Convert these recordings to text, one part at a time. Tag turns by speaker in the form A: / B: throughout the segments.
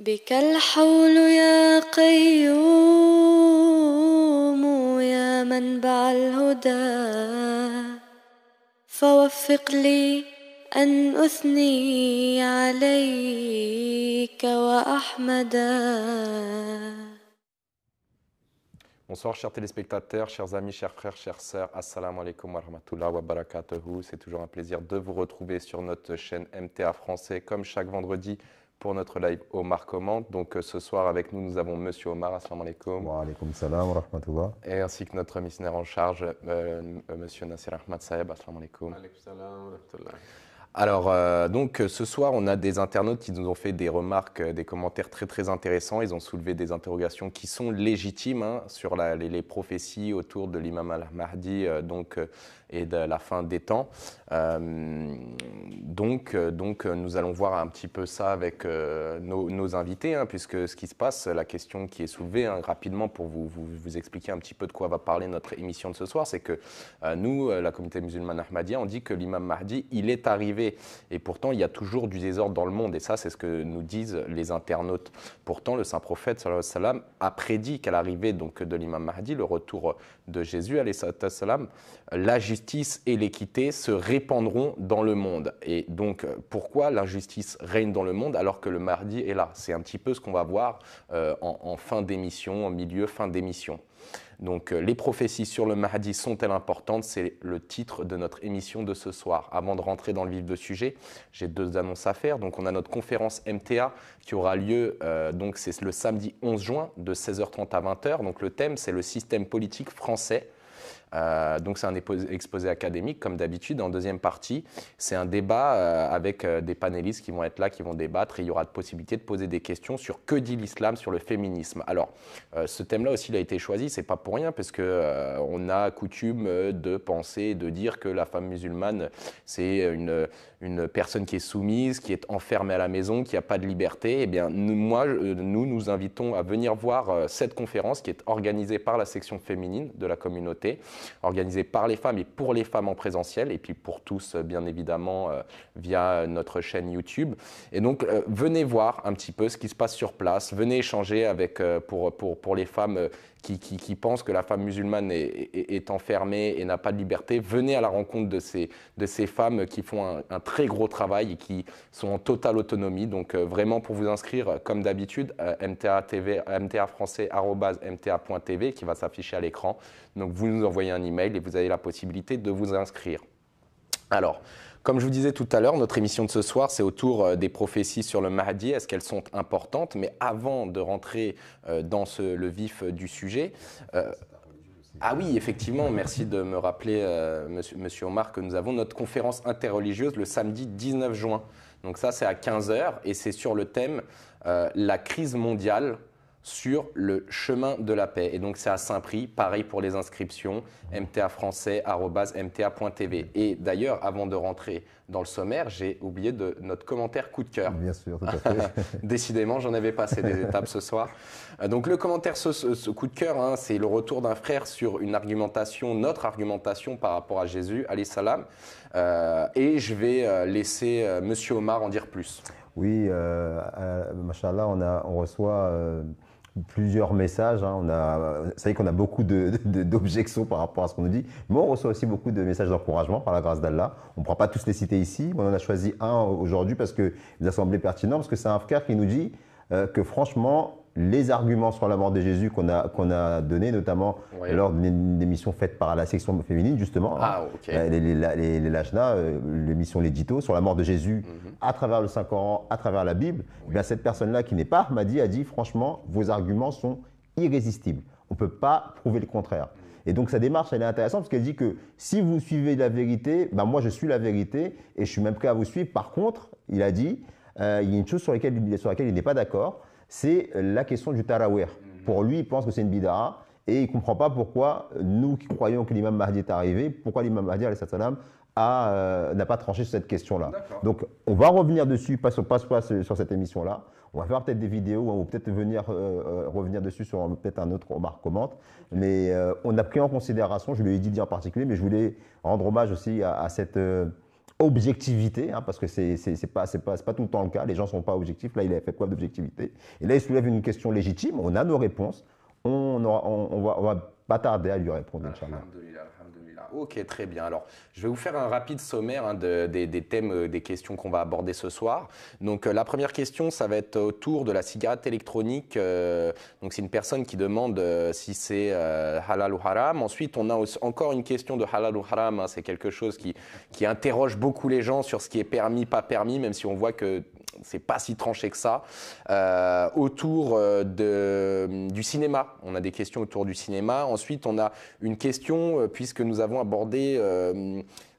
A: بك
B: الحول يا قيوم يا Bonsoir chers téléspectateurs, chers amis, chers frères, chères sœurs, assalamu alaikum wa rahmatullah wa barakatuhu. C'est toujours un plaisir de vous retrouver sur notre chaîne MTA Français comme chaque vendredi pour notre live Omar Commente. Donc euh, ce soir avec nous, nous avons Monsieur Omar, assalamu alaikum. Wa alaikum
C: salam wa
B: Et ainsi que notre missionnaire en charge, euh, euh, Monsieur Nasser Ahmad Saeb, assalamu alaikum. salam wa Alors, donc ce soir, on a des internautes qui nous ont fait des remarques, des commentaires très très intéressants. Ils ont soulevé des interrogations qui sont légitimes hein, sur les, prophéties autour de l'imam al-Mahdi. donc, et de la fin des temps. Euh, donc, euh, donc, euh, nous allons voir un petit peu ça avec nos, invités, hein, puisque ce qui se passe, la question qui est soulevée hein, rapidement pour vous, vous, expliquer un petit peu de quoi va parler notre émission de ce soir, c'est que nous, la communauté musulmane ahmadiyya, on dit que l'imam Mahdi, il est arrivé. Et pourtant, il y a toujours du désordre dans le monde. Et ça, c'est ce que nous disent les internautes. Pourtant, le saint prophète a prédit qu'à l'arrivée donc de l'imam Mahdi, le retour de Jésus, la justice et l'équité se répandront dans le monde. Et donc, pourquoi l'injustice règne dans le monde alors que le mardi est là C'est un petit peu ce qu'on va voir euh, en, en fin d'émission, en milieu fin d'émission. Donc euh, les prophéties sur le Mahdi sont-elles importantes C'est le titre de notre émission de ce soir. Avant de rentrer dans le vif du sujet, j'ai deux annonces à faire. Donc on a notre conférence MTA qui aura lieu euh, donc c'est le samedi 11 juin de 16h30 à 20h. Donc le thème c'est le système politique français euh, donc c'est un exposé académique comme d'habitude. En deuxième partie, c'est un débat euh, avec euh, des panélistes qui vont être là, qui vont débattre. il y aura de possibilité de poser des questions sur que dit l'islam, sur le féminisme. Alors ce thème-là aussi, il a été choisi. C'est pas pour rien parce que on a coutume de penser, de dire que la femme musulmane c'est une, une personne qui est soumise, qui est enfermée à la maison, qui n'a pas de liberté, eh bien, nous, moi, euh, nous nous invitons à venir voir euh, cette conférence qui est organisée par la section féminine de la communauté, organisée par les femmes et pour les femmes en présentiel, et puis pour tous, euh, bien évidemment, via notre chaîne YouTube. Et donc, venez voir un petit peu ce qui se passe sur place, venez échanger avec, pour, pour, pour les femmes qui, pensent que la femme musulmane est, enfermée et n'a pas de liberté, venez à la rencontre de ces, de ces femmes qui font un, très gros travail et qui sont en totale autonomie. Donc euh, vraiment, pour vous inscrire, euh, comme d'habitude, euh, mta euh, qui va s'afficher à l'écran. Donc vous nous envoyez un email et vous avez la possibilité de vous inscrire. Alors, comme je vous disais tout à l'heure, notre émission de ce soir, c'est autour euh, des prophéties sur le Mahdi. Est-ce qu'elles sont importantes Mais avant de rentrer euh, dans le vif euh, du sujet, ah oui, effectivement, merci de me rappeler, monsieur, Omar, que nous avons notre conférence interreligieuse le samedi 19 juin. Donc ça, c'est à 15h et c'est sur le thème La crise mondiale, sur le chemin de la paix. Et donc c'est à Saint-Prix, pareil pour les inscriptions, mtafrançais.mta.tv. Et d'ailleurs, avant de rentrer dans le sommaire, j'ai oublié de notre commentaire coup de cœur. Bien sûr, tout à fait. Décidément, j'en avais passé des étapes ce soir. Euh, donc le commentaire, ce, coup de cœur, hein, c'est le retour d'un frère sur une argumentation, notre argumentation par rapport à Jésus, alayhi salam. Euh, et je vais euh, laisser M. Monsieur Omar en dire plus.
C: Oui, euh, machallah, on, on reçoit plusieurs messages. Hein. On a, qu'on a beaucoup d'objections de, d'objections par rapport à ce qu'on nous dit, mais on reçoit aussi beaucoup de messages d'encouragement par la grâce d'Allah. On ne pourra pas tous les citer ici, on en a choisi un aujourd'hui parce que nous a semblé pertinent, parce que c'est un frère qui nous dit euh, que franchement, les arguments sur la mort de Jésus qu'on a, qu'on a donné, notamment lors d'une émission faite par la section féminine, justement. Hein. Ah, euh, les, les, les, les Lachna, euh, l'émission L'Édito, sur la mort de Jésus mhm. à travers le Saint-Coran, à travers la Bible. Bien, cette personne-là qui n'est pas dit a dit franchement, vos arguments sont irrésistibles. On ne peut pas prouver le contraire. Et donc sa démarche, elle est intéressante parce qu'elle dit que si vous suivez la vérité, ben moi je suis la vérité et je suis même prêt à vous suivre. Par contre, il a dit, euh, il y a une chose sur laquelle, sur laquelle il n'est pas d'accord, c'est la question du tarawih. Mhm. Pour lui, il pense que c'est une bidara, et il comprend pas pourquoi nous qui croyons que l'imam Mahdi est arrivé, pourquoi l'imam Mahdi a, euh, n'a pas tranché sur cette question-là. Donc on va revenir dessus, pas sur, pas, sur cette émission-là. On va faire peut-être des vidéos, on va peut-être venir euh, euh, revenir dessus sur peut-être un autre remarque commente. Mais on a pris en considération, je lui ai dit en particulier, mais je voulais rendre hommage aussi à cette objectivité, hein, parce que c'est n'est pas, tout le temps le cas, les gens ne sont pas objectifs, là il a fait preuve d'objectivité. Et là il soulève une question légitime, on a nos réponses, on, ne va, pas tarder à lui répondre,
B: ah, ok, très bien. Alors, je vais vous faire un rapide sommaire hein, des, thèmes, euh, des questions qu'on va aborder ce soir. Donc, euh, la première question, ça va être autour de la cigarette électronique. Euh, donc, c'est une personne qui demande si c'est halal ou haram. Ensuite, on a encore une question de halal ou haram. Hein. c'est quelque chose qui interroge beaucoup les gens sur ce qui est permis, pas permis, même si on voit que c'est pas si tranché que ça. Euh, autour euh, de, du cinéma, on a des questions autour du cinéma. Ensuite, on a une question, euh, puisque nous avons abordé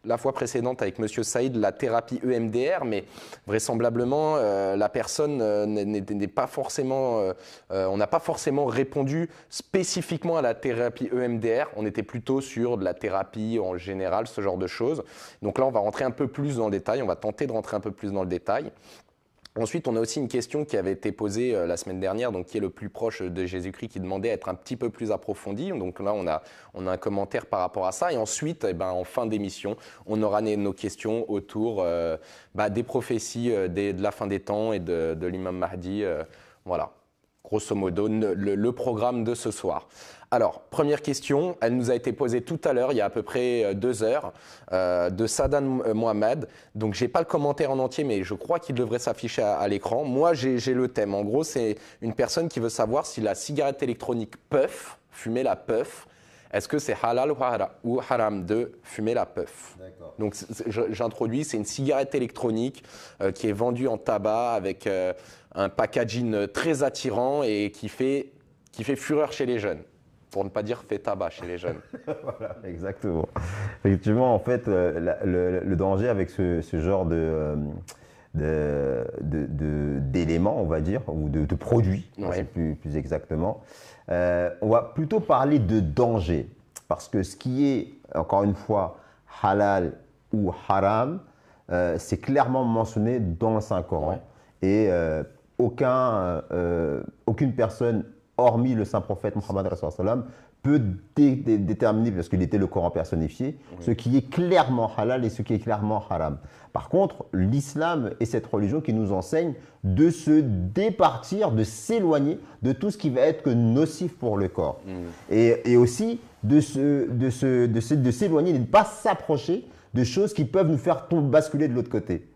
B: la fois précédente avec Monsieur Saïd la thérapie EMDR, mais vraisemblablement la personne n'est pas forcément, on n'a pas forcément répondu spécifiquement à la thérapie EMDR. On était plutôt sur de la thérapie en général, ce genre de choses. Donc là, on va rentrer un peu plus dans le détail. On va tenter de rentrer un peu plus dans le détail. Ensuite, on a aussi une question qui avait été posée euh, la semaine dernière, donc qui est le plus proche de Jésus-Christ, qui demandait à être un petit peu plus approfondi. Donc là, on a, un commentaire par rapport à ça. Et ensuite, eh ben, en fin d'émission, on aura nos questions autour euh, bah, des prophéties euh, de la fin des temps et de, l'imam Mahdi. voilà, grosso modo, le programme de ce soir. Alors, première question, elle nous a été posée tout à l'heure, il y a à peu près euh, deux heures, euh, de Sadan euh, Mohamed. Donc, je n'ai pas le commentaire en entier, mais je crois qu'il devrait s'afficher à, l'écran. Moi, j'ai le thème. En gros, c'est une personne qui veut savoir si la cigarette électronique puff, fumer la puff, est-ce que c'est halal ou haram de fumer la puff Donc j'introduis, c'est une cigarette électronique qui est vendue en tabac avec un packaging très attirant et qui fait, qui fait fureur chez les jeunes pour ne pas dire fait tabac chez les jeunes.
C: voilà, exactement. Effectivement, en fait, euh, le, danger avec ce, genre euh, de, d'éléments, on va dire, ou de, de produits, ne plus, plus, exactement, euh, on va plutôt parler de danger. Parce que ce qui est, encore une fois, halal ou haram, c'est clairement mentionné dans le Saint-Coran. Et aucun, aucune personne hormis le saint prophète Mohammed peut déterminer, parce qu'il était le Coran personnifié, ce qui est clairement halal et ce qui est clairement haram. Par contre, l'islam est cette religion qui nous enseigne de se départir, de s'éloigner de tout ce qui va être nocif pour le corps. Mm. Et, aussi de s'éloigner, de, de, de, de ne pas s'approcher de choses qui peuvent nous faire tomber, basculer de l'autre côté.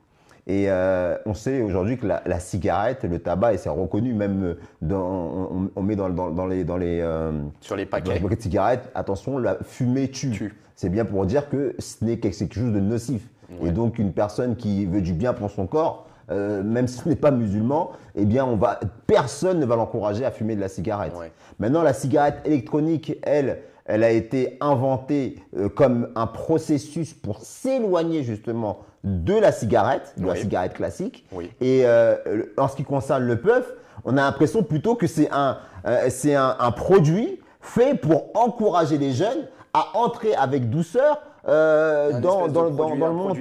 C: Et euh, on sait aujourd'hui que la, cigarette, le tabac, et c'est reconnu même euh, dans, on, met dans, les dans les euh, sur les paquets. de cigarettes. Attention, la fumée tue. C'est bien pour dire que ce n'est quelque chose de nocif. Et donc une personne qui veut du bien pour son corps, même si ce n'est pas musulman, eh bien, on va, personne ne va l'encourager à fumer de la cigarette. Maintenant, la cigarette électronique, elle, elle a été inventée euh, comme un processus pour s'éloigner justement de la cigarette, de la cigarette classique. Et euh, en ce qui concerne le puff, on a l'impression plutôt que c'est un, euh, c'est un, produit fait pour encourager les jeunes à entrer avec douceur dans, dans, le monde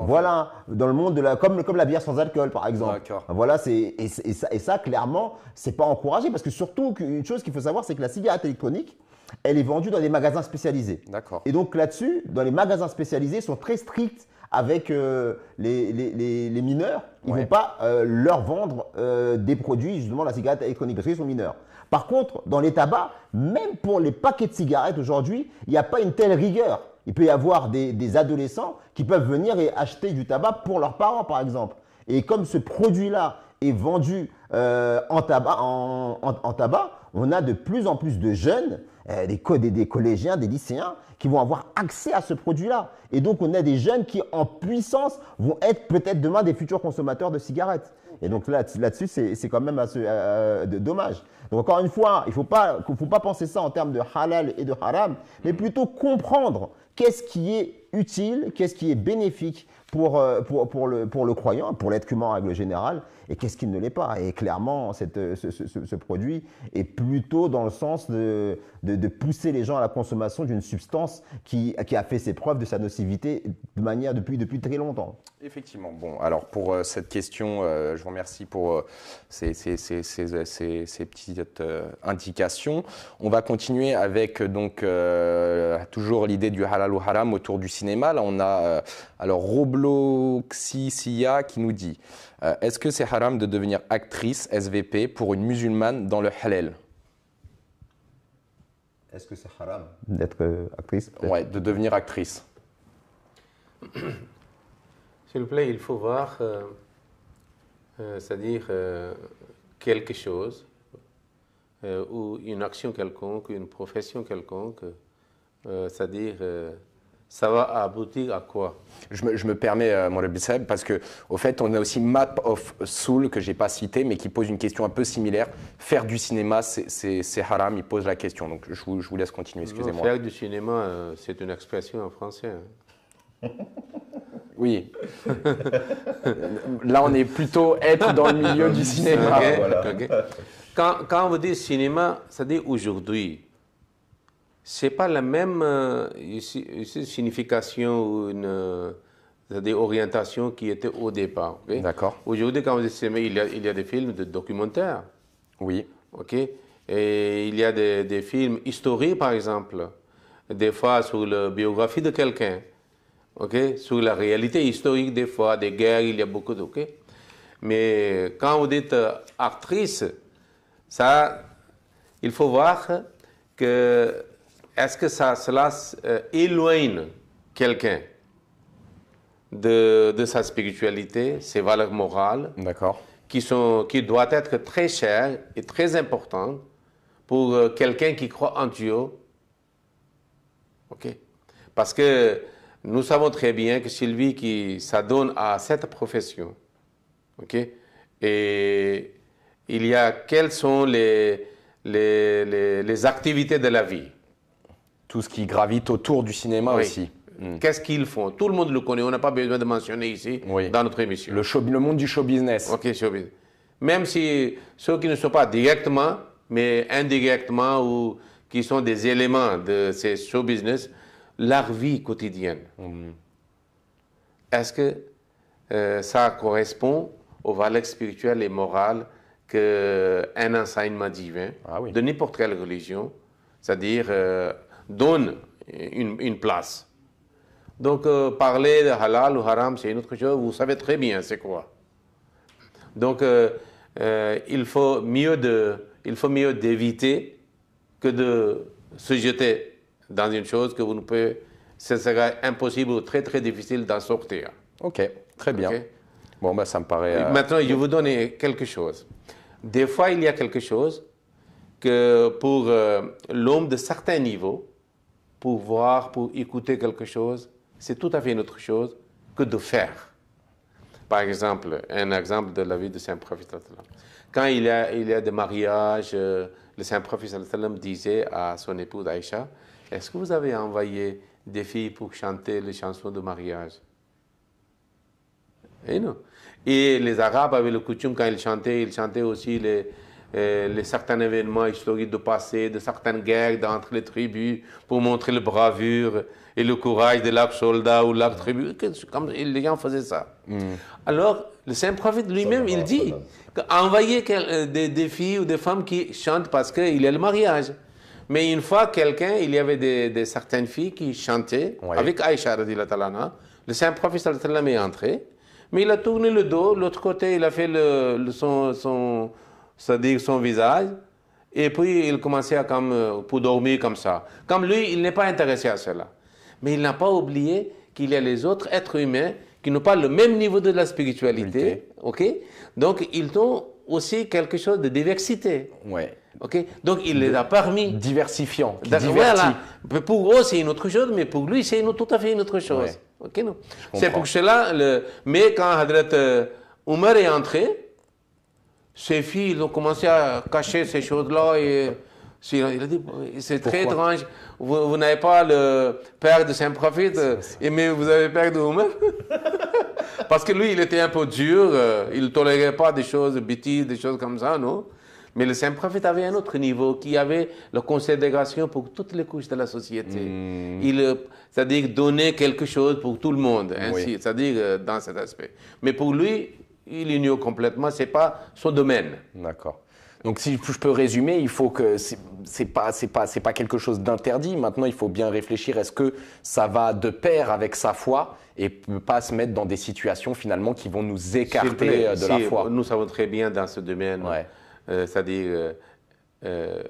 C: voilà dans le monde de la comme comme la bière sans alcool par exemple voilà c'est et, et, ça et ça clairement c'est pas encouragé parce que surtout une chose qu'il faut savoir c'est que la cigarette électronique elle est vendue dans les magasins spécialisés. D'accord. Et donc là-dessus, dans les magasins spécialisés, ils sont très stricts avec euh, les, mineurs. Ils ne vont pas euh, leur vendre euh, des produits, justement, la cigarette électronique, parce qu'ils sont mineurs. Par contre, dans les tabacs, même pour les paquets de cigarettes aujourd'hui, il n'y a pas une telle rigueur. Il peut y avoir des, adolescents qui peuvent venir et acheter du tabac pour leurs parents, par exemple. Et comme ce produit-là est vendu en, tabac, en, tabac, on a de plus en plus de jeunes euh, des, des, collégiens, des lycéens qui vont avoir accès à ce produit-là. Et donc, on a des jeunes qui, en puissance, vont être peut-être demain des futurs consommateurs de cigarettes. Et donc là-dessus, c'est quand même assez euh, dommage. Donc encore une fois, il ne faut pas, faut pas penser ça en termes de halal et de haram, mais plutôt comprendre qu'est-ce qui est utile, qu'est-ce qui est bénéfique pour, euh, pour, pour, le, pour le croyant, pour l'être humain en règle générale, et qu'est-ce qu'il ne l'est pas. Et clairement, cette, ce, produit est plutôt dans le sens de, de, pousser les gens à la consommation d'une substance qui, qui, a fait ses preuves de sa nocivité de manière depuis, depuis très longtemps.
B: Effectivement. Bon, alors pour euh, cette question, euh, je vous remercie pour euh, ces, ces, ces, ces, petites indications. On va continuer avec donc toujours l'idée du halal ou haram autour du cinéma. Là, on a alors Robloxia qui nous dit euh, est-ce que c'est haram de devenir actrice SVP pour une musulmane dans le halal
A: Est-ce que c'est haram
B: D'être euh, actrice Ouais, de devenir actrice.
A: S'il vous plaît, il faut voir, euh, c'est-à-dire quelque chose ou une action quelconque, une profession quelconque,
B: c'est-à-dire ça va aboutir à quoi je me, permets, euh, mon Bissab, parce que au fait, on a aussi Map of Soul, que j'ai pas cité, mais qui pose une question un peu similaire. Faire du cinéma, c'est haram, il pose la question. Donc je vous, laisse continuer, excusez-moi. Faire
A: du cinéma, euh, c'est une expression en français. Hein.
B: Oui. Là, on est plutôt être dans le milieu du cinéma.
A: Quand, on vous cinéma, ça dit aujourd'hui n'est pas la même euh, signification ou une des euh, orientations qui étaient au départ. D'accord. Aujourd'hui, quand vous il y, a, des films de documentaires. Oui. OK Et il y a des, films historiques, par exemple, des fois sur la biographie de quelqu'un, OK Sur la réalité historique, des fois, des guerres, il y a beaucoup de... OK Mais quand vous dites euh, actrice, ça, il faut voir que est-ce que ça, cela euh, éloigne quelqu'un de, sa spiritualité, ses valeurs morales, qui, sont, qui doit être très chères et très importantes pour euh, quelqu'un qui croit en Dieu. OK Parce que nous savons très bien que lui qui s'adonne à cette profession, OK et il y a quelles sont les, les activités de la vie tout ce qui gravite autour du cinéma aussi. Hmm. Qu'est-ce qu'ils font Tout le monde le connaît, on n'a pas besoin de mentionner ici dans notre émission. Le, show, le, monde du show business. Ok, show business. Même si ceux qui ne sont pas directement, mais indirectement ou qui sont des éléments de ces show business, leur vie quotidienne. Hmm. Est-ce que euh, ça correspond aux valeurs spirituelles et morales qu'un euh, enseignement divin ah de n'importe quelle religion, c'est-à-dire euh, donne une, une place. Donc euh, parler de halal ou haram, c'est une autre chose, vous savez très bien c'est quoi. Donc euh, euh, il, faut mieux de, il faut mieux d'éviter que de se jeter dans une chose que vous ne pouvez, ce serait impossible ou très très difficile d'en sortir. Ok, très bien. Bon, ben, ça me paraît... Maintenant, je vais vous donner quelque chose. Des fois, il y a quelque chose que pour l'homme de certains niveaux, pour voir, pour écouter quelque chose, c'est tout à fait une autre chose que de faire. Par exemple, un exemple de la vie de Saint Prophète. Quand il y a, il y a des mariages, euh, le Saint Prophète disait à son épouse Aïcha Est-ce que vous avez envoyé des filles pour chanter les chansons de mariage Et eh non. Et les Arabes avaient le coutume, quand ils chantaient, ils chantaient aussi les, euh, les certains événements historiques du passé, de certaines guerres entre les tribus, pour montrer le bravure et le courage de l'arbre soldat ou l'arbre tribu, comme les gens faisaient ça. Mm. Alors, le saint prophète lui-même, il dit qu'envoyer euh, des, des, filles ou des femmes qui chantent parce qu'il y a le mariage. Mais une fois, quelqu'un, il y avait des, certaines filles qui chantaient avec Aïcha, le saint prophète est entré, mais il a tourné le dos, l'autre côté, il a fait son c'est-à-dire son visage, et puis il commençait à comme, euh, pour dormir comme ça. Comme lui, il n'est pas intéressé à cela. Mais il n'a pas oublié qu'il y a les autres êtres humains qui n'ont pas le même niveau de la spiritualité. OK Donc, ils ont aussi quelque chose de diversité. Ouais. OK Donc, il les a parmi. Diversifiant. Voilà. Pour eux, c'est une autre chose, mais pour lui, c'est tout à fait une autre chose. OK, C'est pour cela. Le... Mais quand Hadrat euh, Oumar est entré, ses filles, ont commencé à cacher ces choses-là. Et il a dit, c'est très étrange. Vous, n'avez pas le père de saint prophète, euh, mais vous avez peur de vous-même. Parce que lui, il était un peu dur. Euh, il ne tolérait pas des choses bêtises, des choses comme ça, non mais le saint prophète avait un autre niveau, qui avait la considération pour toutes les couches de la société. Hmm. Il, euh, c'est-à-dire donner quelque chose pour tout le monde, c'est-à-dire dans cet aspect.
B: Mais pour lui, il ignore complètement, ce n'est pas son domaine. D'accord. Donc si je peux résumer, il faut que c'est pas c'est pas pas quelque chose d'interdit. Maintenant, il faut bien réfléchir est-ce que ça va de pair avec sa foi et ne pas se mettre dans des situations finalement qui vont nous écarter euh, de la foi.
A: Nous savons très bien dans ce domaine, euh, c'est-à-dire euh,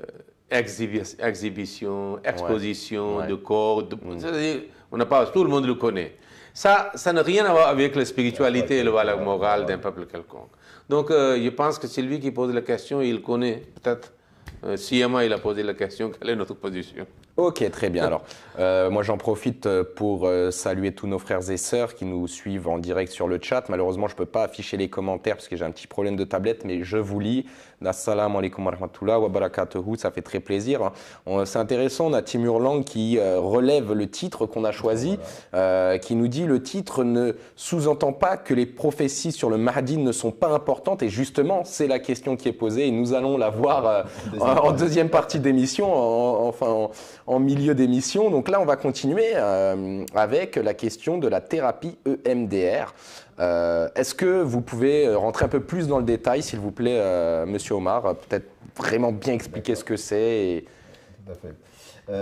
A: exhibition, exposition de corps, mm. on n'a pas tout le monde le connaît. Ça, ça n'a rien à voir avec la spiritualité et le valeur morale d'un peuple quelconque. Donc, euh, je pense que c'est qui pose la question, il connaît peut-être. Euh, si il a posé la question, quelle est notre position
B: Ok, très bien. Alors, euh, moi, j'en profite euh, pour euh, saluer tous nos frères et sœurs qui nous suivent en direct sur le chat. Malheureusement, je ne peux pas afficher les commentaires parce que j'ai un petit problème de tablette, mais je vous lis. Nassalam alaikum wa rahmatullah wa barakatuhu. Ça fait très plaisir. Hein. C'est intéressant. On a Timur Lang qui relève le titre qu'on a choisi, euh, qui nous dit le titre ne sous-entend pas que les prophéties sur le Mahdi ne sont pas importantes. Et justement, c'est la question qui est posée et nous allons la voir en, deuxième partie d'émission. enfin, en milieu d'émission. Donc là, on va continuer euh, avec la question de la thérapie EMDR. Euh, est-ce que vous pouvez euh, rentrer un peu plus dans le détail, s'il vous plaît, Monsieur Omar Peut-être vraiment bien expliquer ce que c'est.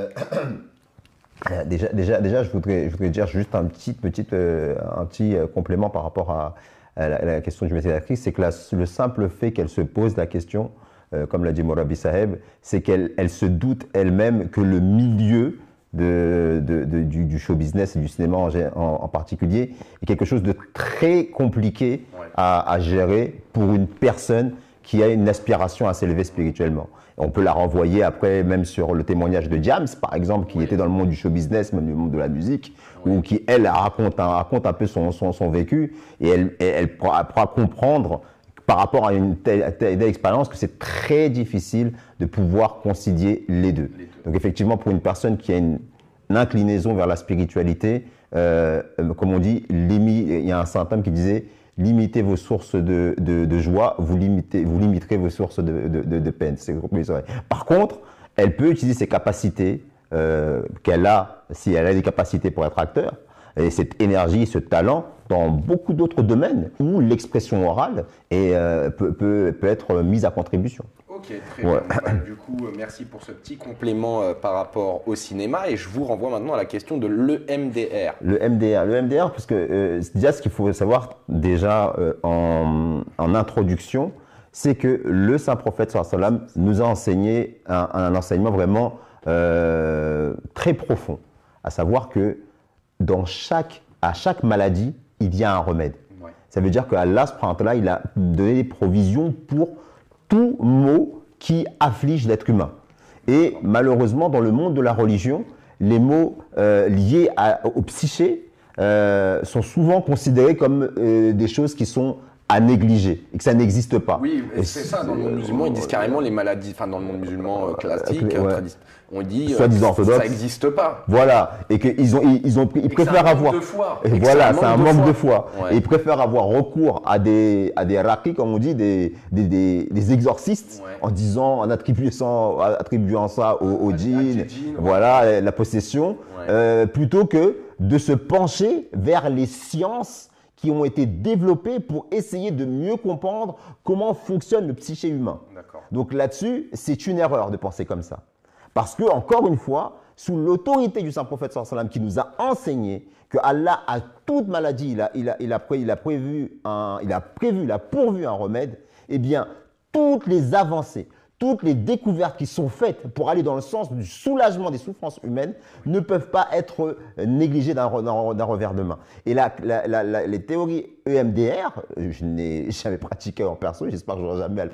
C: déjà, déjà, déjà, je voudrais, je voudrais dire juste un petit, petit, un petit complément par rapport à, la, question du métier d'actrice, c'est que le simple fait qu'elle se pose la question euh, comme l'a dit Morabi Saheb, c'est qu'elle se doute elle-même que le milieu du, show business et du cinéma en, particulier est quelque chose de très compliqué à, gérer pour une personne qui a une aspiration à s'élever spirituellement. On peut la renvoyer après même sur le témoignage de James, par exemple, qui était dans le monde du show business, même du monde de la musique, ou qui, elle, raconte un, peu son, vécu, et elle, elle, elle pourra comprendre par rapport à une telle, expérience que c'est très difficile de pouvoir concilier les deux. Donc effectivement, pour une personne qui a une, inclinaison vers la spiritualité, euh, euh, comme on dit, il y a un homme qui disait limitez vos sources de, joie, vous, limitez, vous limiterez vos sources de, peine. C'est Par contre, elle peut utiliser ses capacités euh, qu'elle a, si elle a des capacités pour être acteur, et cette énergie, ce talent, dans beaucoup d'autres domaines où l'expression orale euh, peut, être mise à contribution.
A: Ok, très
B: bien. Bah, du coup, euh, merci pour ce petit complément euh, par rapport au cinéma. Et je vous renvoie maintenant à la question de l'EMDR.
C: Le MDR. Le MDR, parce que déjà, ce qu'il faut savoir déjà en, introduction, c'est que le saint prophète nous a enseigné un, un enseignement vraiment très profond, à savoir que dans chaque, à chaque maladie, il y a un remède. Ça veut dire que Allah, là il a donné des provisions pour tout mot qui afflige l'être humain. Et malheureusement, dans le monde de la religion, les mots euh, liés au psyché euh, sont souvent considérés comme euh, des choses qui sont à négliger et que ça n'existe pas. Oui, c'est ça. Dans le monde musulman, ils disent euh, carrément
B: les maladies. Enfin, dans le monde musulman euh, classique, euh, on dit que ça n'existe pas.
C: Voilà, et qu'ils ont, ils, ont, ils préfèrent avoir. voilà, c'est un manque de foi. ils préfèrent avoir recours à des, à des rakis, comme on dit, des, des, des, exorcistes, en disant, en attribuant, attribuant ça au, au voilà, la possession, euh, plutôt que de se pencher vers les sciences qui ont été développés pour essayer de mieux comprendre comment fonctionne le psyché humain. Donc là-dessus, c'est une erreur de penser comme ça. Parce que, encore une fois, sous l'autorité du Saint-Prophète sallam qui nous a enseigné que Allah a toute maladie, il a, il a, il a, prévu, il a prévu, il pourvu un remède, eh bien, toutes les avancées, toutes les découvertes qui sont faites pour aller dans le sens du soulagement des souffrances humaines ne peuvent pas être euh, négligées d'un revers de main. Et là, les théories EMDR, euh, je n'ai jamais pratiqué en perso, j'espère que je n'aurai jamais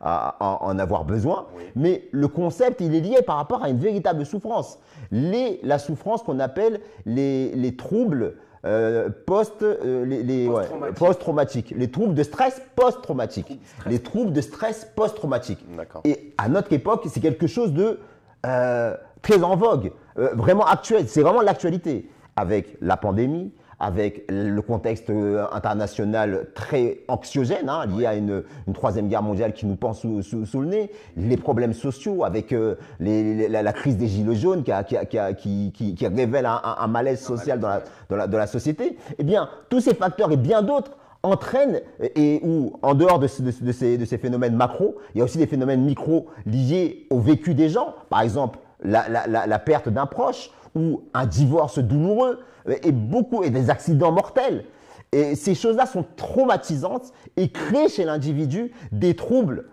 C: à, en avoir besoin, mais le concept, il est lié par rapport à une véritable souffrance. la souffrance qu'on appelle les troubles euh, post, euh, les, post-traumatiques. traumatique les troubles de stress post-traumatiques. Les troubles de stress post-traumatiques. Et à notre époque, c'est quelque chose de euh, très en vogue, vraiment actuel. C'est vraiment l'actualité. Avec la pandémie, avec le contexte euh, international très anxiogène, hein, lié à une, troisième guerre mondiale qui nous pend sous, le nez, les problèmes sociaux avec euh, la, crise des gilets jaunes qui, révèle un, malaise social dans la, société, eh bien, tous ces facteurs et bien d'autres entraînent, et ou en dehors de, ces, phénomènes macro, il y a aussi des phénomènes micro liés au vécu des gens. Par exemple, la perte d'un proche ou un divorce douloureux et beaucoup et des accidents mortels. Et ces choses-là sont traumatisantes et créent chez l'individu des troubles,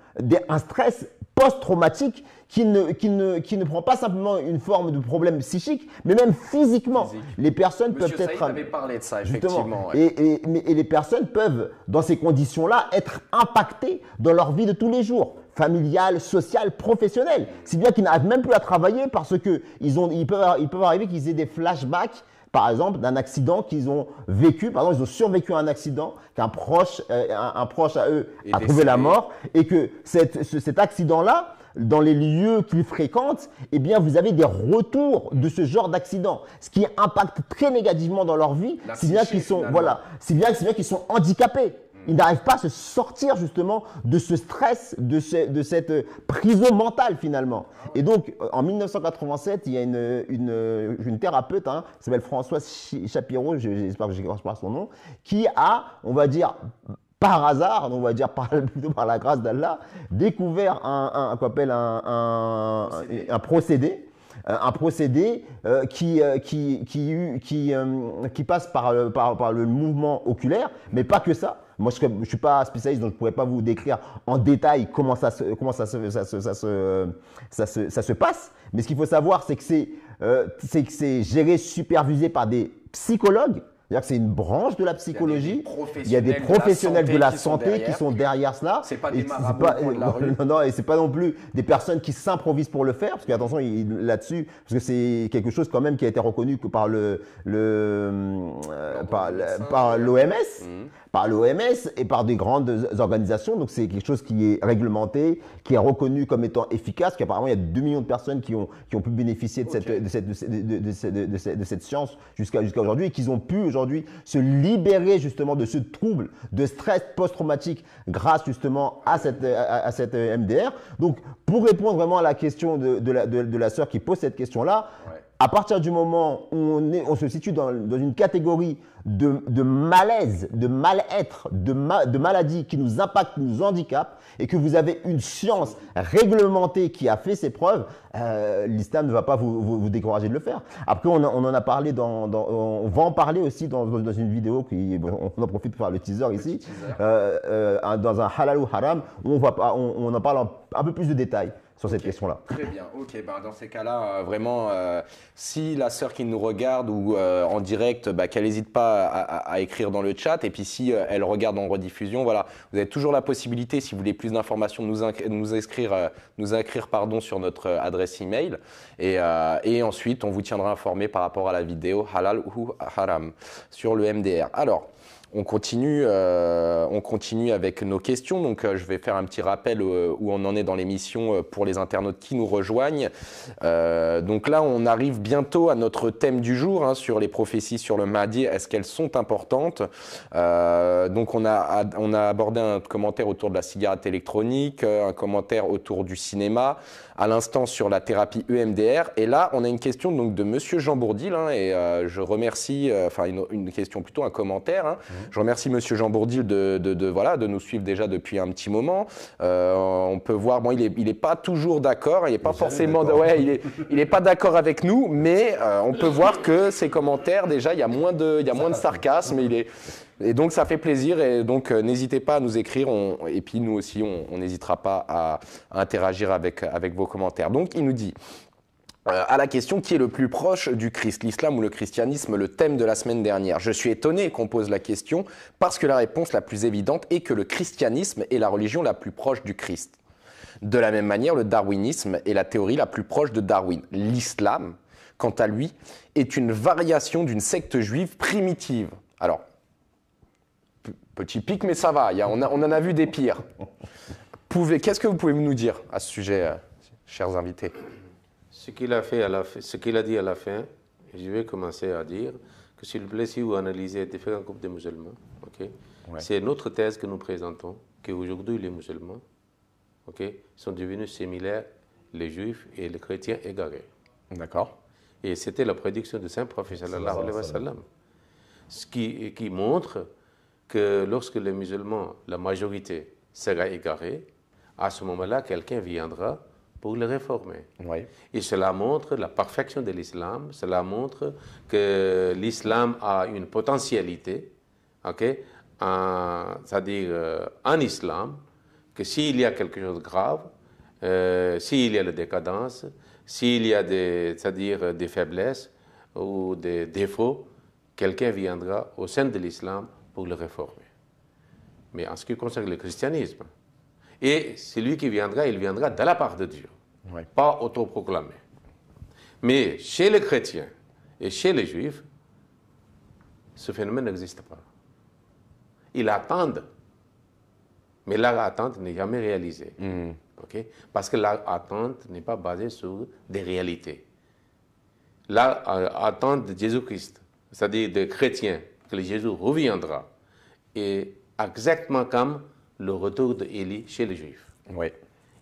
C: un stress post-traumatique qui ne, qui, ne, prend pas simplement une forme de problème psychique, mais même physiquement. Les personnes peuvent être...
B: avait parlé de ça, effectivement. et
C: les personnes peuvent, dans ces conditions-là, être impactées dans leur vie de tous les jours familial, social, professionnel. C'est bien qu'ils n'arrivent même plus à travailler parce que ils ont, ils peuvent, ils peuvent arriver qu'ils aient des flashbacks par exemple, d'un accident qu'ils ont vécu. Par exemple, ils ont survécu à un accident, qu'un proche, euh, un, proche à eux a trouvé la mort, et que cet accident-là, dans les lieux qu'ils fréquentent, eh bien, vous avez des retours de ce genre d'accident, ce qui impacte très négativement dans leur vie, cest bien qu'ils sont, voilà, si bien qu'ils sont handicapés. Il n'arrivent pas à se sortir justement de ce stress, de, de cette euh, prison mentale finalement. Et donc euh, en 1987, il y a une, une, euh, une thérapeute, hein, qui s'appelle Françoise Chapiro, j'espère que je ne pas son nom, qui a, on va dire, par hasard, on va dire par, plutôt par la grâce d'Allah, découvert un, un, un, procédé un procédé qui, qui, qui, passe par, par, par le mouvement oculaire, mais pas que ça. Moi, je ne suis pas spécialiste, donc je ne pourrais pas vous décrire en détail comment ça se, passe. Mais ce qu'il faut savoir, c'est que c'est euh, c'est géré, supervisé par des psychologues. C'est-à-dire que c'est une branche de la psychologie.
B: Il y a des professionnels de la santé, qui, sont
C: derrière cela. C'est pas des marabouts pas, Non, et c'est pas non plus des personnes qui s'improvisent pour le faire, parce que attention là-dessus, parce que c'est quelque chose quand même qui a été reconnu que par le, le euh, par, l'OMS. Mmh par l'OMS et par des grandes organisations. Donc c'est quelque chose qui est réglementé, qui est reconnu comme étant efficace, qu'apparemment il y a 2 millions de personnes qui ont, qui ont pu bénéficier de cette, de, cette, de, de cette science jusqu'à jusqu'à aujourd'hui et qu'ils ont pu aujourd'hui se libérer justement de ce trouble de stress post-traumatique grâce justement à cette, à, cette euh, MDR. Donc pour répondre vraiment à la question de, la, de, la sœur qui pose cette question-là, à partir du moment où on, on se situe dans, une catégorie de, malaise, de mal-être, de, de maladie qui nous impacte, nous handicape, et que vous avez une science réglementée qui a fait ses preuves, euh, l'islam ne va pas vous, décourager de le faire. Après, on, en a parlé dans, on va en parler aussi dans, dans une vidéo qui, on en profite pour faire le teaser ici, euh, euh, dans un halal ou haram, où on, va, en parle un peu plus de détails sur cette question-là.
B: Très bien, ok. Ben, dans ces cas-là, euh, vraiment, euh, si la sœur qui nous regarde ou euh, en direct, bah, qu'elle n'hésite pas à, écrire dans le chat. Et puis si elle regarde en rediffusion, voilà, vous avez toujours la possibilité, si vous voulez plus d'informations, de nous, nous inscrire, nous inscrire pardon, sur notre adresse email. Et, et ensuite, on vous tiendra informé par rapport à la vidéo halal ou haram sur le MDR. Alors, on continue, euh, on continue avec nos questions. Donc, euh, je vais faire un petit rappel euh, où on en est dans l'émission pour les internautes qui nous rejoignent. donc là, on arrive bientôt à notre thème du jour hein, sur les prophéties sur le Mahdi. Est-ce qu'elles sont importantes Donc, on a, on a abordé un commentaire autour de la cigarette électronique, un commentaire autour du cinéma, à l'instant sur la thérapie EMDR. Et là, on a une question donc de Monsieur Jean Bourdil. Hein, et je remercie, enfin une, question plutôt un commentaire. Hein, mmh. Je remercie Monsieur Jean Bourdil de, voilà, de nous suivre déjà depuis un petit moment. Euh, on peut voir, bon, il n'est il est pas toujours d'accord, il n'est pas forcément, ouais, il est, il est pas d'accord avec nous, mais euh, on peut voir que ses commentaires, déjà, il y a moins de, il y a moins de sarcasme, il est, et donc ça fait plaisir et donc euh, n'hésitez pas à nous écrire et puis nous aussi on n'hésitera pas à, à interagir avec, avec vos commentaires. Donc il nous dit euh, à la question qui est le plus proche du Christ, l'islam ou le christianisme, le thème de la semaine dernière. Je suis étonné qu'on pose la question parce que la réponse la plus évidente est que le christianisme est la religion la plus proche du Christ. De la même manière, le darwinisme est la théorie la plus proche de Darwin. L'islam, quant à lui, est une variation d'une secte juive primitive. Alors, petit pic, mais ça va, on, en a vu des pires. Qu'est-ce que vous pouvez nous dire à ce sujet, euh, chers invités
A: ce qu'il a, fait à la, ce qu'il a dit à la fin, je vais commencer à dire que s'il plaît, si vous analysez différents groupes de musulmans, c'est notre thèse que nous présentons, qu'aujourd'hui les musulmans ok, sont devenus similaires les juifs et les chrétiens égarés. D'accord. Et c'était la prédiction de saint prophète sallallahu wa Ce qui montre que lorsque les musulmans, la majorité, sera égarée, à ce moment-là, quelqu'un viendra pour le réformer. Oui. Et cela montre la perfection de l'islam, cela montre que l'islam a une potentialité, ok, c'est-à-dire en euh, islam, que s'il y a quelque chose de grave, euh, s'il y a la décadence, s'il y a des, à dire des faiblesses ou des défauts, quelqu'un viendra au sein de l'islam pour le réformer. Mais en ce qui concerne le christianisme, et celui qui viendra, il viendra de la part de Dieu, pas autoproclamé. Mais chez les chrétiens et chez les juifs, ce phénomène n'existe pas. Ils attendent, mais leur attente n'est jamais réalisée. Hmm. ok? Parce que leur attente n'est pas basée sur des réalités. L'attente euh, de Jésus-Christ, c'est-à-dire des chrétiens, que Jésus reviendra, est exactement comme le retour de Élie chez les Juifs. Oui.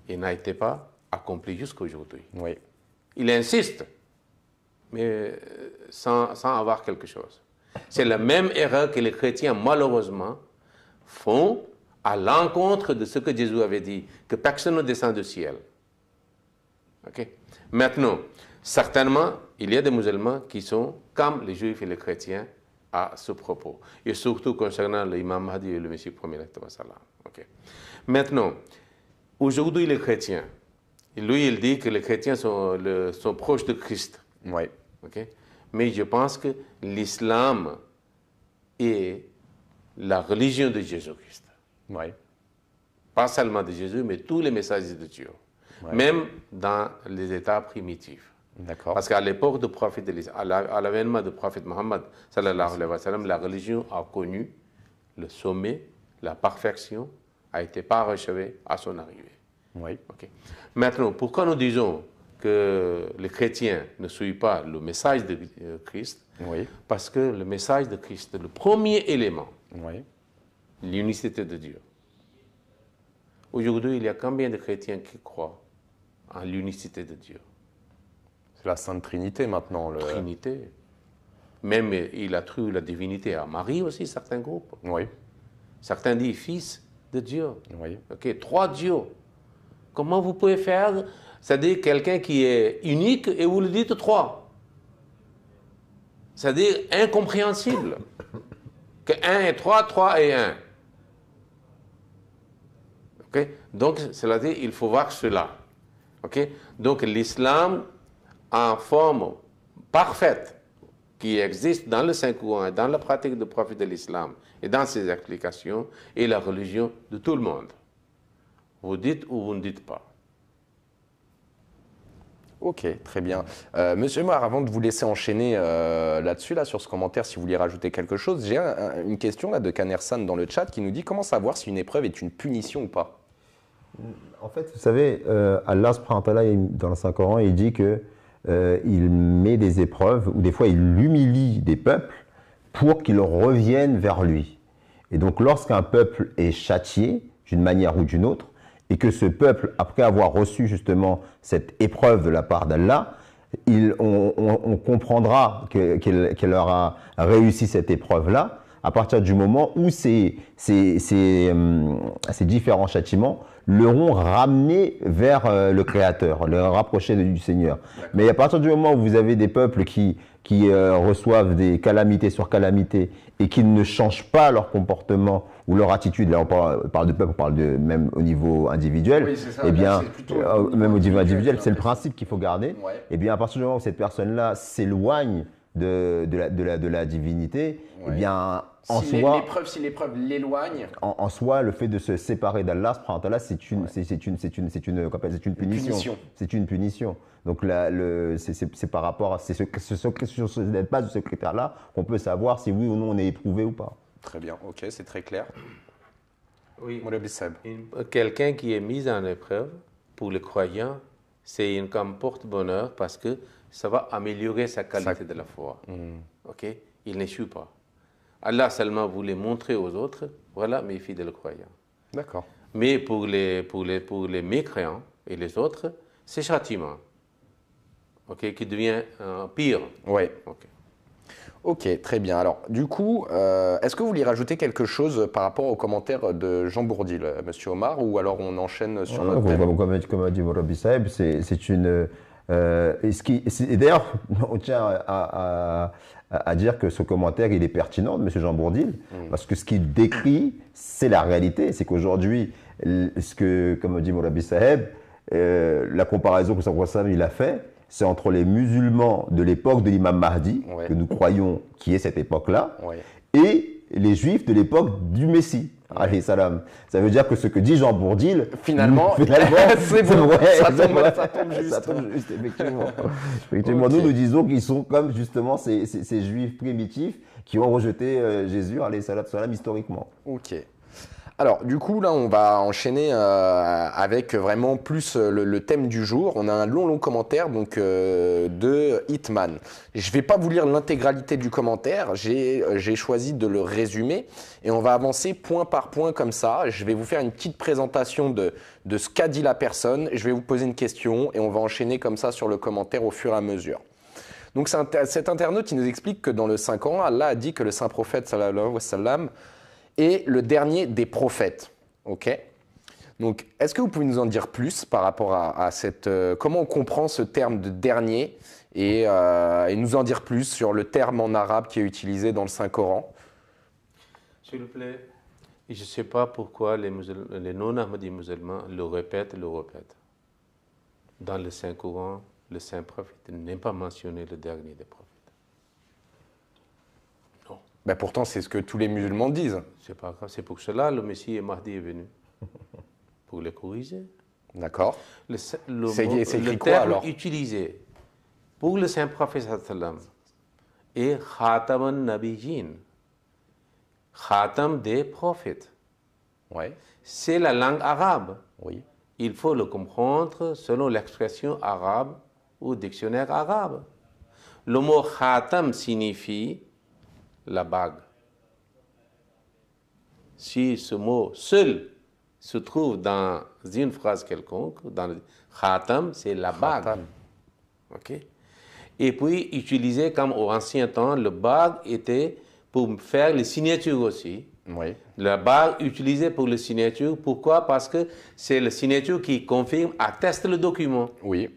A: Il n'a été pas accompli jusqu'à aujourd'hui. Oui. Il insiste, mais euh, sans, avoir quelque chose. C'est la même erreur que les chrétiens, malheureusement, font à l'encontre de ce que Jésus avait dit, que personne ne descend du ciel. OK Maintenant, certainement, il y a des musulmans qui sont comme les juifs et les chrétiens, à ce propos. Et surtout concernant l'imam Mahdi et le Messie premier. Okay. Maintenant, aujourd'hui les chrétiens, lui il dit que les chrétiens sont, proches de Christ. Oui. Mais je pense que l'islam est la religion de Jésus-Christ. Oui. Pas seulement de Jésus, mais tous les messages de Dieu. Même dans les états primitifs. Parce qu'à l'époque du prophète, à l'avènement du prophète Mohammed, la religion a connu le sommet, la perfection a été parachevée à son arrivée. Oui. Maintenant, pourquoi nous disons que les chrétiens ne suivent pas le message de euh, Christ oui. Parce que le message de Christ, le premier élément, l'unicité de Dieu. Aujourd'hui, il y a combien de chrétiens qui croient en l'unicité de Dieu c'est la Sainte Trinité maintenant. Le... Trinité. Même il a cru la divinité à Marie aussi, certains groupes. Oui. Certains disent fils de Dieu. Oui. Ok, trois dieux. Comment vous pouvez faire C'est-à-dire quelqu'un qui est unique et vous le dites trois. C'est-à-dire incompréhensible. que un et trois, trois et un. Ok. Donc, cela dit, il faut voir cela. Ok. Donc, l'islam en forme parfaite qui existe dans le saint courant dans la pratique du prophète de l'islam et dans ses explications et la religion de tout le monde. Vous dites ou vous ne dites pas.
B: Ok, très bien. Euh, Monsieur Moir, avant de vous laisser enchaîner euh, là-dessus, là, sur ce commentaire, si vous voulez rajouter quelque chose, j'ai une question là, de Kanersan dans le chat qui nous dit comment savoir si une épreuve est une punition ou pas
C: En fait, vous savez, euh, Allah, dans le Saint-Coran, il dit que euh, il met des épreuves, ou des fois il humilie des peuples pour qu'ils reviennent vers lui. Et donc lorsqu'un peuple est châtié, d'une manière ou d'une autre, et que ce peuple, après avoir reçu justement cette épreuve de la part d'Allah, on, comprendra qu'elle leur a aura réussi cette épreuve-là, à partir du moment où ces, euh, différents châtiments l'auront ramené vers euh, le Créateur, le rapproché du Seigneur. Mais à partir du moment où vous avez des peuples qui, euh, reçoivent des calamités sur calamités et qui ne changent pas leur comportement ou leur attitude, là on parle, de peuple, on parle de même au niveau individuel, eh bien même au niveau individuel, c'est le principe qu'il faut garder, et eh bien à partir du moment où cette personne-là s'éloigne de, de, la, divinité, eh bien, en si soi.
B: si l'épreuve l'éloigne.
C: En, soi, le fait de se séparer d'Allah, c'est une, c'est une, c'est une, une, une, punition. C'est une punition. Donc c'est par rapport à c'est ce, ce, ce, de ce critère-là qu'on peut savoir si oui ou non on est éprouvé ou pas.
B: Très bien, ok, c'est très clair.
A: Oui. Quelqu'un qui est mis en épreuve, pour les croyants c'est une comme porte-bonheur parce que ça va améliorer sa qualité de la foi. Mm. Ok Il n'échoue pas. Allah seulement voulait montrer aux autres, voilà mes fidèles croyants. D'accord. Mais pour les, pour, les, pour les mécréants et les autres, c'est châtiment. Ok Qui devient euh, pire.
B: Oui. Ok. très bien. Alors, du coup, euh, est-ce que vous voulez rajouter quelque chose par rapport aux commentaires de Jean Bourdil, Monsieur Omar, ou alors on enchaîne sur ah,
C: notre Comme, a dit Mourabi c'est une euh, et, et d'ailleurs, on tient à, à, dire que ce commentaire, il est pertinent de M. Jean Bourdil, mm. parce que ce qu'il décrit, c'est la réalité. C'est qu'aujourd'hui, ce que, comme dit Mourabi Saheb, euh, la comparaison que Sam il a fait, c'est entre les musulmans de l'époque de l'imam Mahdi, que nous croyons qui est cette époque-là, et les juifs de l'époque du Messie. Allez, salam. Ça veut dire que ce que dit Jean Bourdil, finalement, finalement c'est bon, vrai, ça, tombe, juste. effectivement. effectivement Nous, nous disons qu'ils sont comme justement ces, ces, juifs primitifs qui ont rejeté euh, Jésus, Allez, salam, historiquement. Ok.
B: Alors, du coup, là, on va enchaîner euh, avec vraiment plus euh, le, thème du jour. On a un long, long commentaire donc euh, de Hitman. Je ne vais pas vous lire l'intégralité du commentaire. J'ai choisi de le résumer et on va avancer point par point comme ça. Je vais vous faire une petite présentation de, de ce qu'a dit la personne. Je vais vous poser une question et on va enchaîner comme ça sur le commentaire au fur et à mesure. Donc, cet internaute, il nous explique que dans le 5 ans, Allah a dit que le saint prophète, sallallahu alayhi wa sallam, et le dernier des prophètes. Ok Donc, est-ce que vous pouvez nous en dire plus par rapport à, cette. Euh, comment on comprend ce terme de dernier euh, et, nous en dire plus sur le terme en arabe qui est utilisé dans le Saint-Coran
A: S'il vous plaît. Je ne sais pas pourquoi les, les non-ahmadis musulmans le répètent, le répètent. Dans le Saint-Coran, le Saint-Prophète n'est pas mentionné le dernier des prophètes.
B: Non. Ben, pourtant, c'est ce que tous les musulmans disent.
A: C'est pour cela que le Messie et Mahdi est venu. pour les corriger. D'accord. Le, le, terme alors utilisé pour le saint prophète est Khataman Nabijin. Khatam des prophètes. Ouais. C'est la langue arabe. Oui. Il faut le comprendre selon l'expression arabe ou dictionnaire arabe. Le mot khatam signifie la bague si ce mot seul se trouve dans une phrase quelconque, dans le khatam, c'est la bague. Et puis, utilisé comme au ancien temps, le bague était pour faire les signatures aussi. Oui. La bague utilisée pour les signatures, pourquoi Parce que c'est la signature qui confirme, atteste le document. Oui.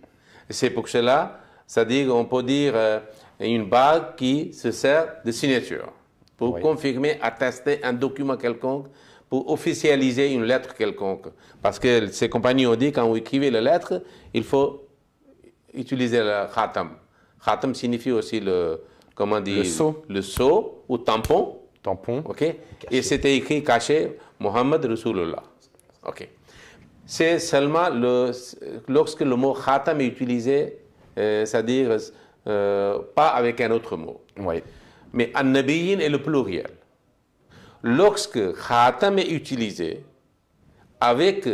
A: C'est pour cela, c'est-à-dire, on peut dire euh, une bague qui se sert de signature pour confirmer, attester un document quelconque, pour officialiser une lettre quelconque. Parce que ces compagnies ont dit, quand vous écrivez la lettre, il faut utiliser le khatam. Khatam signifie aussi le, comment dire, le sceau, ou tampon. Tampon. OK. Et c'était écrit caché Mohammed Rasulullah. OK. C'est seulement lorsque le mot khatam est utilisé, euh, c'est-à-dire euh, pas avec un autre mot. Oui. Mais Annabiyin est le pluriel. Lorsque Khatam est utilisé avec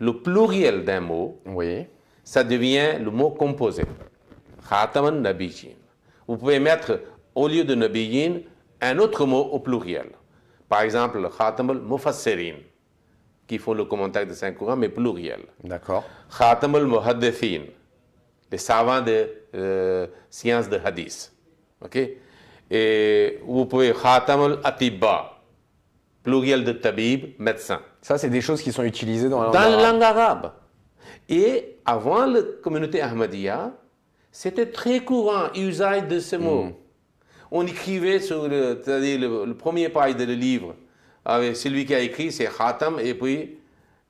A: le pluriel d'un mot, oui. ça devient le mot composé. Khatam ». Vous pouvez mettre au lieu de Nabiyin un autre mot au pluriel. Par exemple, Khatam al-Mufassirin, qui font le commentaire de Saint-Courant, mais pluriel. D'accord. Khatam al-Muhaddithin, les savants de euh, sciences de hadith. OK et vous pouvez Khatam al-Atiba, pluriel de tabib, médecin.
B: Ça, c'est des choses qui sont utilisées dans la langue, dans la langue arabe. Et avant la
A: communauté Ahmadiyya, c'était très courant usage de ce mot. Hmm. On écrivait sur le, premier page de le livre, ah celui qui a écrit, c'est Khatam, et puis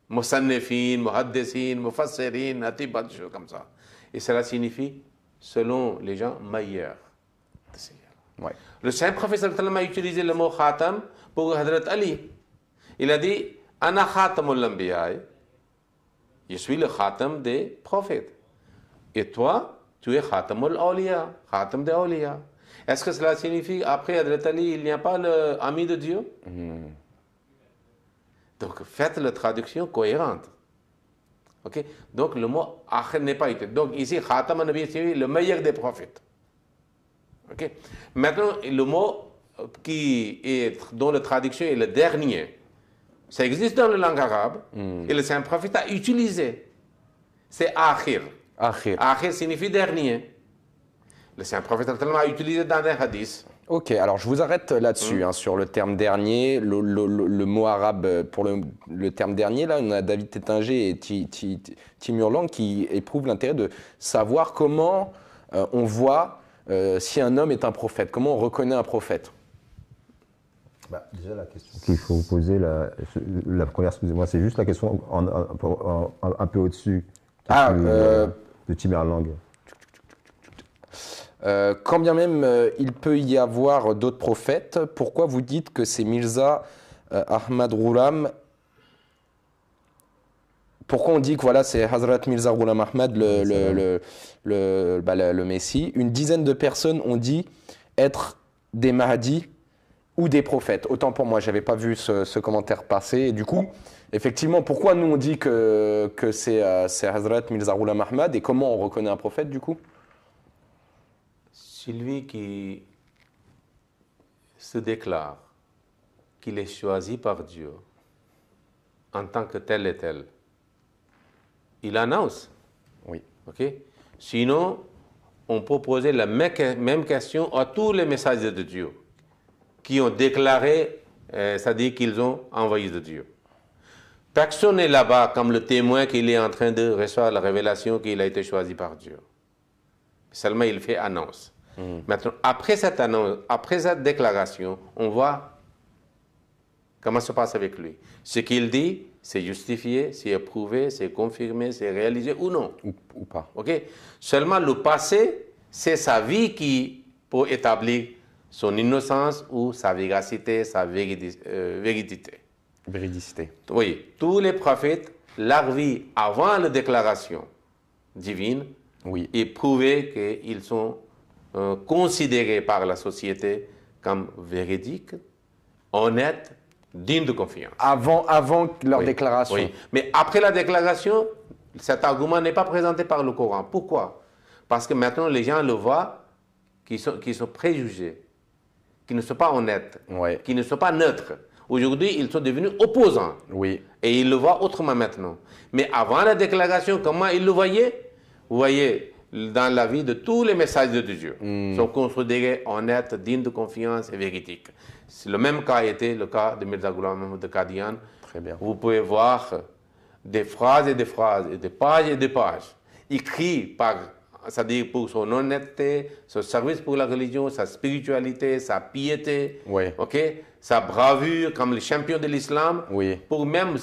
A: Musannefin, muhaddisin »,« Mufassirin, atiba », des choses comme ça. Et cela signifie, selon les gens, meilleur. Le saint prophète, sallam a utilisé le mot khatam pour Hadrat Ali. Il a dit Ana khatamul Je suis le khatam des prophètes. Et toi, tu es khatamul awliya, khatam de awliya. Est-ce que cela signifie après Hadrat Ali, il n'y a pas l'ami de Dieu hmm. Donc faites la traduction cohérente. Donc le mot akhir n'est pas été. Donc ici, khatam al le meilleur des prophètes. Maintenant, le mot qui est, dont la traduction est le dernier, ça existe dans la langue arabe hmm. et le saint prophète a utilisé. C'est akhir.
B: akhir.
A: signifie dernier. Le saint prophète a utilisé dans les hadiths.
B: – Ok, alors je vous arrête là-dessus, hmm. hein, sur le terme dernier, le, mot arabe euh, pour le, terme dernier, là, on a David Tétinger et Timur Lang qui éprouvent l'intérêt de savoir comment euh, on voit euh, si un homme est un prophète Comment on reconnaît un prophète bah, Déjà, la
C: question qu'il faut vous poser, la, première, excusez-moi, c'est juste la question en, un peu au-dessus de, ah, euh, euh Timmerlang.
B: Euh, quand bien même il peut y avoir d'autres prophètes, pourquoi vous dites que c'est Mirza Ahmad Roulam pourquoi on dit que voilà, c'est Hazrat Mirza Ghulam Ahmad, le, bah, Messie Une dizaine de personnes ont dit être des Mahdis ou des prophètes. Autant pour moi, je n'avais pas vu ce, commentaire passer. Et du coup, effectivement, pourquoi nous on dit que, euh, c'est Hazrat Mirza Ghulam Ahmad et comment on reconnaît un prophète du coup
A: Celui qui se déclare qu'il est choisi par Dieu en tant que tel et tel il annonce. Oui. OK Sinon, on peut poser la même question à tous les messagers de Dieu qui ont déclaré, euh, c'est-à-dire qu'ils ont envoyé de Dieu. Personne n'est là-bas comme le témoin qu'il est en train de recevoir la révélation qu'il a été choisi par Dieu. Seulement, il fait annonce. Hmm. Maintenant, après cette annonce, après cette déclaration, on voit comment se passe avec lui. Ce qu'il dit, c'est justifié, c'est éprouvé, c'est confirmé, c'est réalisé ou non. Ou, pas. OK Seulement le passé, c'est sa vie qui peut établir son innocence ou sa véracité, sa euh, véridité. Véridicité. Oui. Tous les prophètes, leur vie avant la déclaration divine oui. est prouvée qu'ils sont euh, considérés par la société comme véridiques, honnêtes, digne de confiance. Avant, avant leur déclaration. Oui. Mais après la déclaration, cet argument n'est pas présenté par le Coran. Pourquoi Parce que maintenant, les gens le voient, qui sont, qui sont préjugés, qui ne sont pas honnêtes, qu'ils qui ne sont pas neutres. Aujourd'hui, ils sont devenus opposants. Oui. Et ils le voient autrement maintenant. Mais avant la déclaration, comment ils le voyaient Vous voyez, dans la vie de tous les messages de Dieu, ils hmm. sont considérés honnêtes, dignes de confiance et véridiques. Le même cas a été le cas de Mirza Ghulam de Kadian. Très bien. Vous pouvez voir des phrases et des phrases, et des pages et des pages, écrites par cest pour son honnêteté, son service pour la religion, sa spiritualité, sa piété, ok, sa bravure comme le champion de l'islam, pour même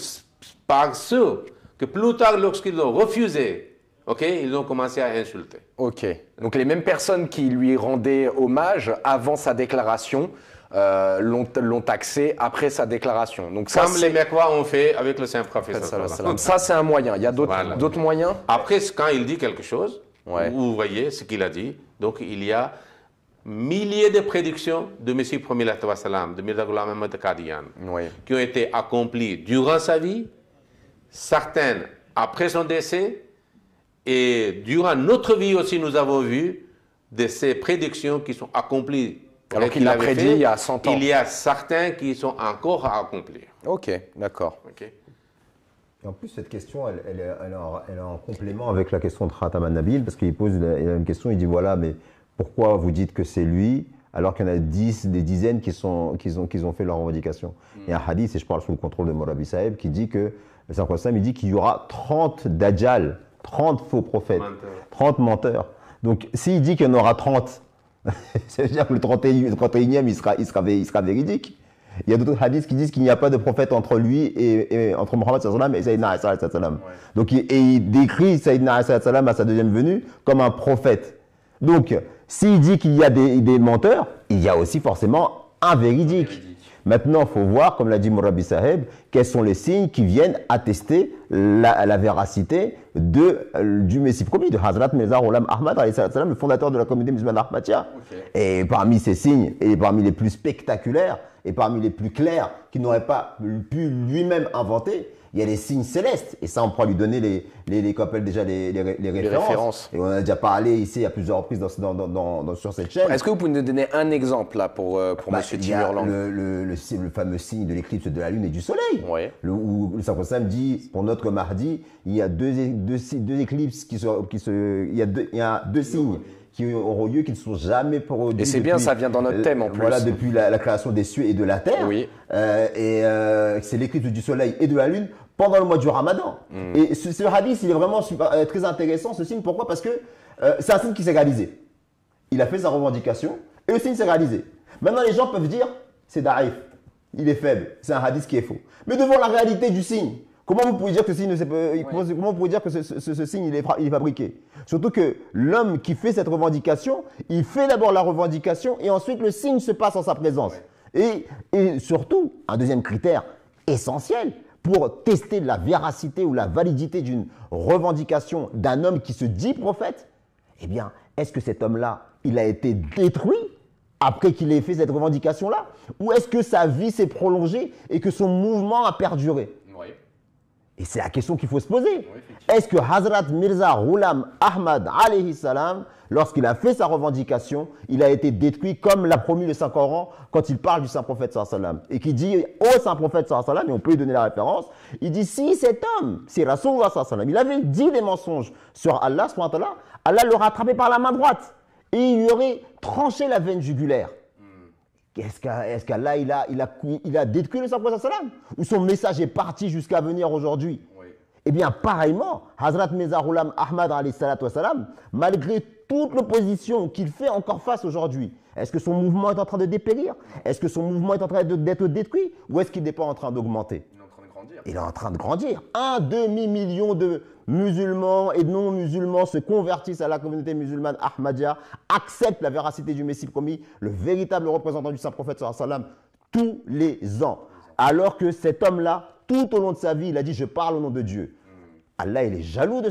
A: par ceux que plus tard, lorsqu'ils l'ont refusé, ok, ils
B: ont commencé à insulter. Ok. Donc les mêmes personnes qui lui rendaient hommage avant sa déclaration euh, l'ont taxé après sa déclaration. Donc ça, Comme les
A: Mekwa ont fait avec le saint prophète. Ça,
B: c'est un moyen. Il y a d'autres moyens.
A: Après, quand il dit quelque chose, vous voyez ce qu'il a dit. Donc, il y a milliers de prédictions de Messie premier de Mirza Ahmed Kadian, qui ont été accomplies durant sa vie, certaines après son décès, et durant notre vie aussi, nous avons vu de ces prédictions qui sont accomplies alors qu'il l'a prédit il y a 100 ans. Il y a certains qui sont encore à accomplir. Ok, d'accord. Et
C: en plus, cette question, elle, elle, en complément avec la question de Khataman Nabil, parce qu'il pose la, une question, il dit voilà, mais pourquoi vous dites que c'est lui alors qu'il y en a dix des dizaines qui, sont, qui, ont, qui ont fait leur revendication. Hmm. Il y a un hadith, et je parle sous le contrôle de Morabi Saeb, qui dit que, le il dit qu'il y aura 30 dajjal, 30 faux prophètes, 30 menteurs. Donc s'il dit qu'il y en aura 30, ça veut dire que le 31, 31e, il sera, il sera, il sera véridique. Il y a d'autres hadiths qui disent qu'il n'y a pas de prophète entre lui et, et entre Mohammed et Sayyidina Isa Donc et il décrit Sayyidina Isa à sa deuxième venue comme un prophète. Donc s'il dit qu'il y a des, des, menteurs, il y a aussi forcément un véridique. Maintenant, il faut voir, comme l'a dit Mourabi Saheb, quels sont les signes qui viennent attester la, véracité euh, du Messie promis, de Hazrat Mezar Olam Ahmad, le fondateur de la communauté musulmane Et parmi ces signes, et parmi les plus spectaculaires, et parmi les plus clairs, qu'il n'aurait pas pu lui-même inventer, il y a les signes célestes. Et ça, on pourra lui donner les, les, les couples, déjà les, les, références. Et on a déjà parlé ici à plusieurs reprises dans, dans, dans, sur cette chaîne. Est-ce que
B: vous pouvez nous donner un exemple là pour, euh, pour bah, le,
C: le, le, fameux signe de l'éclipse de la Lune et du Soleil. où Le, saint le me dit, pour notre mardi, il y a deux, deux, deux, éclipses qui se, qui se. Il y a deux, il y a deux signes qui auront lieu, qui ne sont jamais produits. Et c'est bien, ça vient dans notre thème en euh, plus. Voilà, depuis la, création des cieux et de la terre. Oui. Euh, et euh, c'est l'éclipse du soleil et de la lune pendant le mois du ramadan. Mm. Et ce, hadith, il est vraiment super, très intéressant, ce signe. Pourquoi Parce que c'est un signe qui s'est réalisé. Il a fait sa revendication et le signe s'est réalisé. Maintenant, les gens peuvent dire, c'est Darif, il est faible, c'est un hadith qui est faux. Mais devant la réalité du signe, Comment vous pouvez dire que ce signe, est, fabriqué Surtout que l'homme qui fait cette revendication, il fait d'abord la revendication et ensuite le signe se passe en sa présence. Et, et surtout, un deuxième critère essentiel pour tester la véracité ou la validité d'une revendication d'un homme qui se dit prophète, eh bien, est-ce que cet homme-là, il a été détruit après qu'il ait fait cette revendication-là Ou est-ce que sa vie s'est prolongée et que son mouvement a perduré et c'est la question qu'il faut se poser. Est-ce que Hazrat Mirza Roulam Ahmad, salam, lorsqu'il a fait sa revendication, il a été détruit comme l'a promis le Saint-Coran quand il parle du Saint-Prophète et qui dit au Saint-Prophète et on peut lui donner la référence, il dit si cet homme, c'est Rasulullah il avait dit des mensonges sur Allah, Allah l'aurait attrapé par la main droite et il lui aurait tranché la veine jugulaire. Est-ce qu'Allah, il, a, il, détruit le wa Ou son message est parti jusqu'à venir aujourd'hui Eh bien, pareillement, Hazrat Mezaroulam Ahmad, malgré toute l'opposition qu'il fait encore face aujourd'hui, est-ce que son mouvement est en train de dépérir Est-ce que son mouvement est en train d'être détruit Ou est-ce qu'il n'est pas en train d'augmenter il est en train de grandir. Un demi-million de musulmans et non-musulmans se convertissent à la communauté musulmane Ahmadiyya, acceptent la véracité du Messie promis, le véritable représentant du Saint-Prophète tous les ans. Alors que cet homme-là, tout au long de sa vie, il a dit Je parle au nom de Dieu. Hmm. Allah, il est jaloux de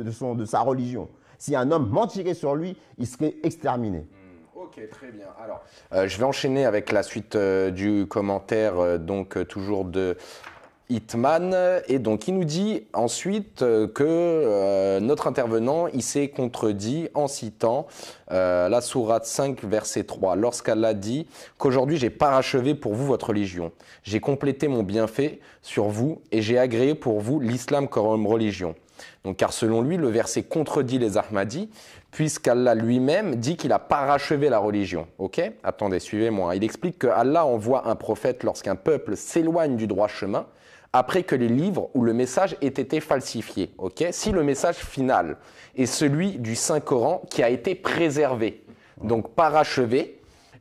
C: de sa religion. Si un homme mentirait sur lui, il serait exterminé.
B: Ok, très bien. Alors, euh, je vais enchaîner avec la suite euh, du commentaire, euh, donc toujours de Hitman. Et donc, il nous dit ensuite que notre intervenant, il s'est contredit en citant la sourate 5, verset 3, lorsqu'Allah dit qu'aujourd'hui j'ai parachevé pour vous votre religion. J'ai complété mon bienfait sur vous et j'ai agréé pour vous l'islam comme religion. Donc, car selon lui, le verset contredit les Ahmadis, puisqu'Allah lui-même dit qu'il a parachevé la religion. Ok Attendez, suivez-moi. Hein. Il explique que Allah envoie un prophète lorsqu'un peuple s'éloigne du droit chemin, après que les livres ou le message aient été falsifiés. Ok Si le message final est celui du Saint-Coran qui a été préservé, donc parachevé,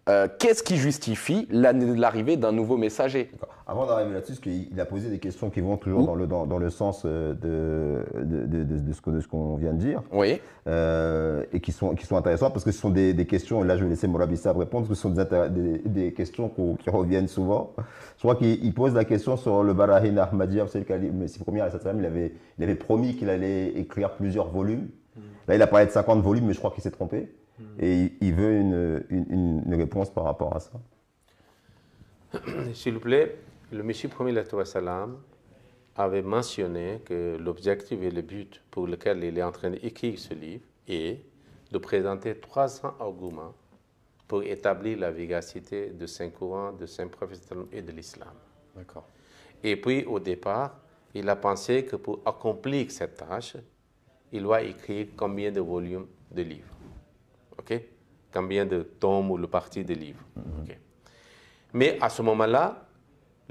B: euh, qu'est-ce qui justifie l'arrivée d'un nouveau messager avant
C: d'arriver là-dessus, il qu'il a posé des questions qui vont toujours dans le, dans, le, sens euh, de, de, de, de ce qu'on vient de dire. Oui. Euh, et qui sont, qui sont intéressantes parce que ce sont des, des questions, et là je vais laisser Mourad répondre, parce que ce sont des, des, questions qui reviennent souvent. Je crois qu'il pose la question sur le Barahin Ahmadiyya, vous le premier premier il avait, il avait promis qu'il allait écrire plusieurs volumes. Mm. Là, il a parlé de 50 volumes, mais je crois qu'il s'est trompé. Mm. Et il veut une, une réponse par rapport à ça.
A: S'il vous plaît, le Messie premier avait mentionné que l'objectif et le but pour lequel il est en train d'écrire ce livre est de présenter 300 arguments pour établir la vigacité de Saint-Courant, de Saint-Prophète et de l'islam. D'accord. Et puis, au départ, il a pensé que pour accomplir cette tâche, il doit écrire combien de volumes de livres. OK Combien de tomes ou de parties de livres. Mais à ce moment-là,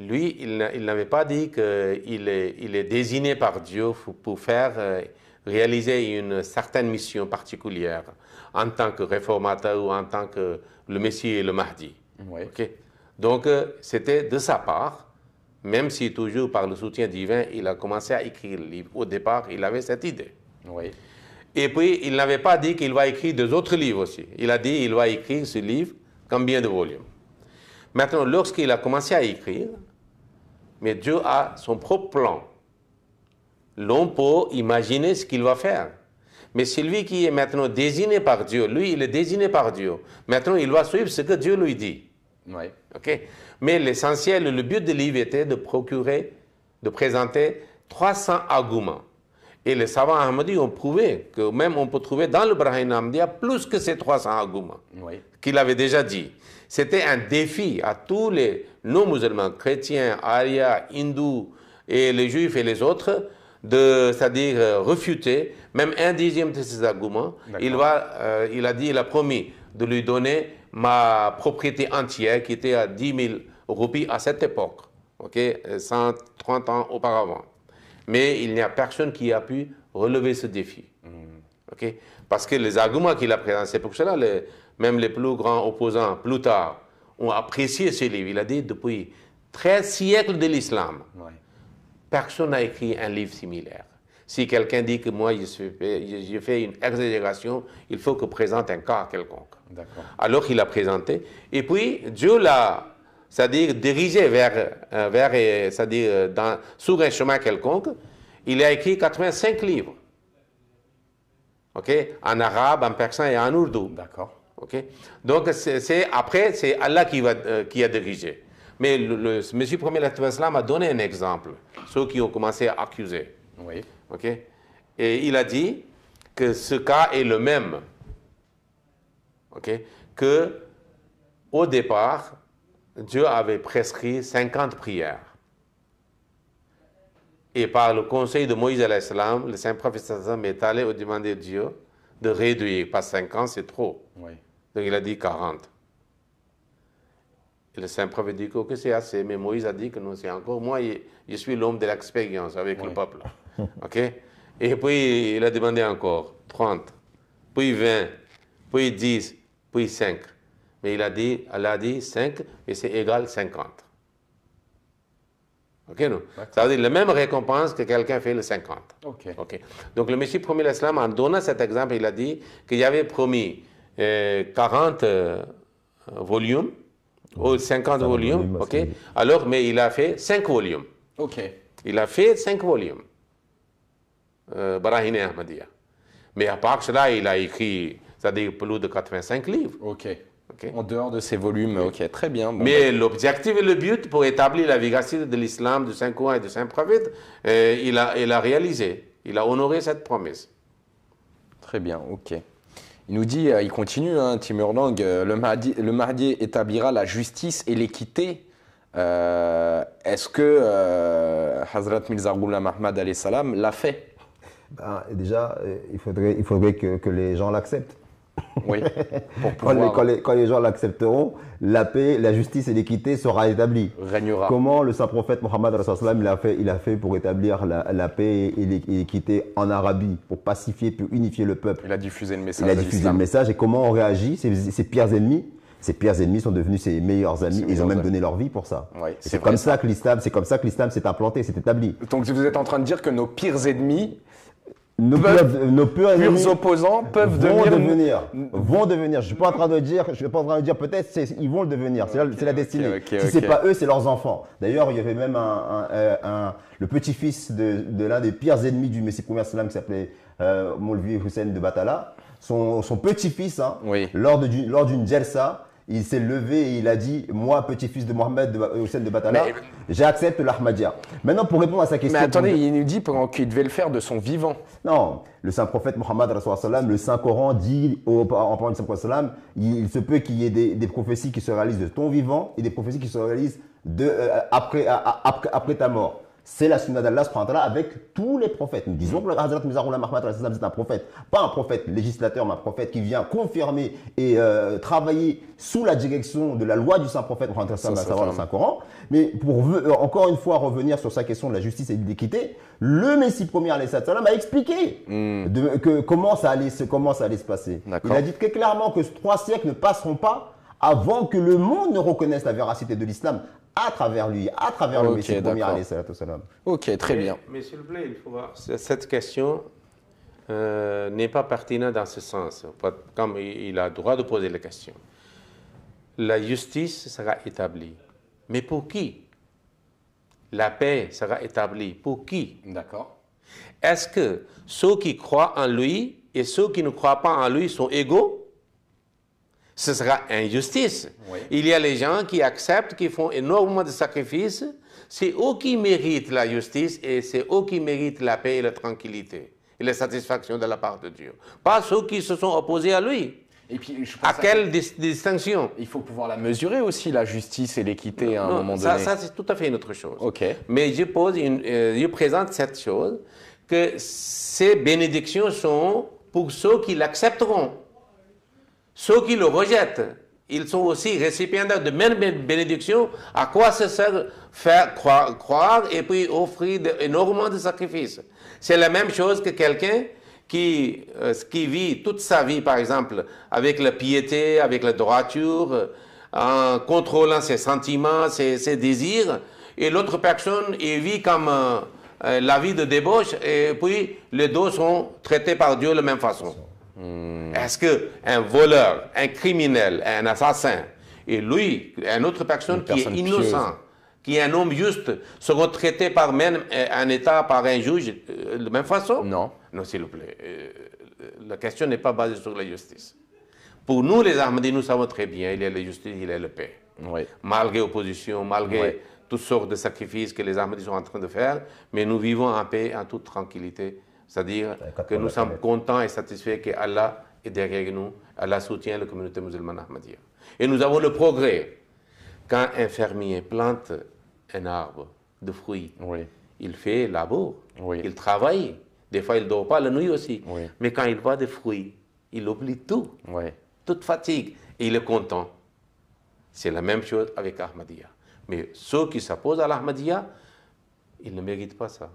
A: lui, il n'avait pas dit qu'il est, désigné par Dieu pour faire euh, réaliser une certaine mission particulière en tant que réformateur ou en tant que le Messie et le Mahdi. Donc, euh, c'était de sa part, même si toujours par le soutien divin, il a commencé à écrire le livre. Au départ, il avait cette idée. Et puis, il n'avait pas dit qu'il va écrire deux autres livres aussi. Il a dit qu'il va écrire ce livre, combien de volumes Maintenant, lorsqu'il a commencé à écrire, mais Dieu a son propre plan. L'on peut imaginer ce qu'il va faire. Mais c'est lui qui est maintenant désigné par Dieu, lui, il est désigné par Dieu. Maintenant, il va suivre ce que Dieu lui dit. Oui. OK? Mais l'essentiel, le but de livre était de procurer, de présenter 300 arguments. Et les savants Ahmadis ont prouvé que même on peut trouver dans le Brahmin Ahmadiyya plus que ces 300 arguments qu'il avait déjà dit. C'était un défi à tous les non-musulmans, chrétiens, arias, hindous et les juifs et les autres, de, c'est-à-dire euh, refuter même un dixième de ces arguments. Euh, il, a dit, il a promis de lui donner ma propriété entière qui était à 10 000 roupies à cette époque, ok, 130 euh, ans auparavant. Mais il n'y a personne qui a pu relever ce défi. Hmm. Parce que les arguments qu'il a présentés, pour cela même les plus grands opposants, plus tard, ont apprécié ce livre. Il a dit depuis 13 siècles de l'islam, personne n'a écrit un livre similaire. Si quelqu'un dit que moi, j'ai fait une exagération, il faut que présente un cas quelconque. Alors il a présenté. Et puis, Dieu l'a, c'est-à-dire, dirigé vers, euh, vers euh, c'est-à-dire, euh, sur un chemin quelconque. Il a écrit 85 livres. OK En arabe, en persan et en ourdou. D'accord. Donc, c'est après, c'est Allah qui, va, euh, qui a dirigé. Mais le, M. Premier Islam a donné un exemple, ceux qui ont commencé à accuser. Oui. Et il a dit que ce cas est le même. Qu'au Que, au départ, Dieu avait prescrit 50 prières. Et par le conseil de Moïse, le Saint Prophète est allé demander à Dieu de réduire. Pas 50, c'est trop. Oui. Donc il a dit 40. Et le saint prophète dit que c'est assez, mais Moïse a dit que non, c'est encore. Moi, je, suis l'homme de l'expérience avec le peuple. OK Et puis il a demandé encore 30, puis 20, puis 10, puis 5. Mais il a dit, Allah a dit 5, mais c'est égal 50. OK, non? Ça veut dire la même récompense que quelqu'un fait le 50. Donc, le Messie promet l'Islam, en donnant cet exemple, il a dit qu'il avait promis 40 euh, volumes ou 50 volumes, ok. Alors, mais il a fait 5 volumes. Ok. Il a fait 5 volumes. Euh, Barahine Ahmadiyya. Mais à part cela, il a écrit, c'est-à-dire plus de 85 livres. Ok.
B: En dehors de ces volumes, ok, très bien. Mais
A: bah. l'objectif et le but pour établir la vigacité de l'islam de saint courant et de saint Prophète, euh, il, a, il a réalisé, il a honoré cette promesse.
B: Très bien, ok. Il nous dit, euh, il continue, hein, Lang, euh, le, mardi établira la justice et l'équité. Euh, est-ce que euh, Hazrat Mirza Ghulam Ahmad l'a fait ben,
C: Déjà, il faudrait, il faudrait que les gens l'acceptent.
B: Oui. quand,
C: les, gens l'accepteront, la paix, la justice et l'équité sera établie. règnera Comment le saint prophète Mohammed a fait, il a fait pour établir la, paix et l'équité en Arabie, pour pacifier, et unifier le peuple. Il a diffusé le message. Il a diffusé le message. Et comment on réagit ses pires ennemis ses pires ennemis sont devenus ses meilleurs amis. ils ont même donné leur vie pour ça. c'est comme ça que l'islam, c'est comme ça que l'islam s'est implanté, s'est établi. Donc vous êtes en train de dire que nos pires ennemis nos, peuvent, nos opposants peuvent vont devenir, vont devenir. Je suis pas en train de dire, je suis pas en train de dire peut-être ils vont le devenir. C'est la, destinée. si c'est pas eux, c'est leurs enfants. D'ailleurs, il y avait même un, un, euh, un, le petit-fils de, de l'un des pires ennemis du Messie premier qui s'appelait euh, Moulvi Hussein de Batala. Son, son petit-fils, hein, oui. lors d'une lors d'une il s'est levé et il a dit Moi, petit-fils de Mohamed de, euh, Hussein de Batala, j'accepte l'Ahmadiyya. Maintenant, pour répondre à sa question. Mais attendez, il nous dit pendant qu'il devait le faire de son vivant. Non, le saint prophète Mohammed, le saint Coran dit en parlant saint il, se peut qu'il y ait des, prophéties qui se réalisent de ton vivant et des prophéties qui se réalisent de, euh, après ta mort c'est la sunna d'Allah avec tous les prophètes. Nous disons que le c'est un prophète, pas un prophète législateur, mais un prophète qui vient confirmer et euh, travailler sous la direction de la loi du Saint-Prophète, Saint-Coran. Mais pour euh, encore une fois revenir sur sa question de la justice et de l'équité, le Messie premier a expliqué hmm. que, comment, ça allait, se, comment ça allait se passer. Il a dit très clairement que trois siècles ne passeront pas avant que le monde ne reconnaisse la véracité de l'islam à travers lui, à travers le Messie
A: premier, alayhi salam.
B: Ok, très bien.
A: Mais, s'il vous plaît, il faut voir, cette question euh, n'est pas pertinente dans ce sens, comme il a droit de poser la question. La justice sera établie. Mais pour qui La paix sera établie. Pour qui D'accord. Est-ce que ceux qui croient en lui et ceux qui ne croient pas en lui sont égaux ce sera injustice. Il y a les gens qui acceptent, qui font énormément de sacrifices. C'est eux qui méritent la justice et c'est eux qui méritent la paix et la tranquillité et la satisfaction de la part de Dieu. Pas ceux qui se sont opposés à lui.
B: Et puis, à quelle distinction Il faut pouvoir la mesurer aussi, la justice et l'équité à un moment ça, donné. Ça, c'est
A: tout à fait une autre chose. Ok. Mais je, pose euh, je présente cette chose que ces bénédictions sont pour ceux qui l'accepteront. Ceux qui le rejettent, ils sont aussi récipiendaires de même bénédiction. À quoi se sert faire croire, croire et puis offrir énormément de sacrifices C'est la même chose que quelqu'un qui, euh, qui vit toute sa vie, par exemple, avec la piété, avec la droiture, euh, en contrôlant ses sentiments, ses, désirs, et l'autre personne, il vit comme euh, la vie de débauche, et puis les deux sont traités par Dieu de la même façon. Hmm. Est-ce qu'un voleur, un criminel, un assassin, et lui, une autre personne, qui est innocent, qui est un homme juste, seront traités par même euh, un État, par un juge, euh, de même façon Non. Non, s'il vous plaît. Euh, la question n'est pas basée sur la justice. Pour nous, les Ahmadis, nous savons très bien, il y a la justice, il y a la paix. Malgré l'opposition, malgré toutes sortes de sacrifices que les Ahmadis sont en train de faire, mais nous vivons en paix, en toute tranquillité c'est-à-dire que nous sommes contents et satisfaits que Allah est derrière nous, Allah soutient la communauté musulmane ahmadiyya. Et nous avons le progrès. Quand un fermier plante un arbre de fruits, il fait labour, il travaille. Des fois, il ne dort pas la nuit aussi. Mais quand il voit des fruits, il oublie tout, toute fatigue, et il est content. C'est la même chose avec Ahmadiyya. Mais ceux qui s'opposent à l'Ahmadiyya, ils ne méritent pas ça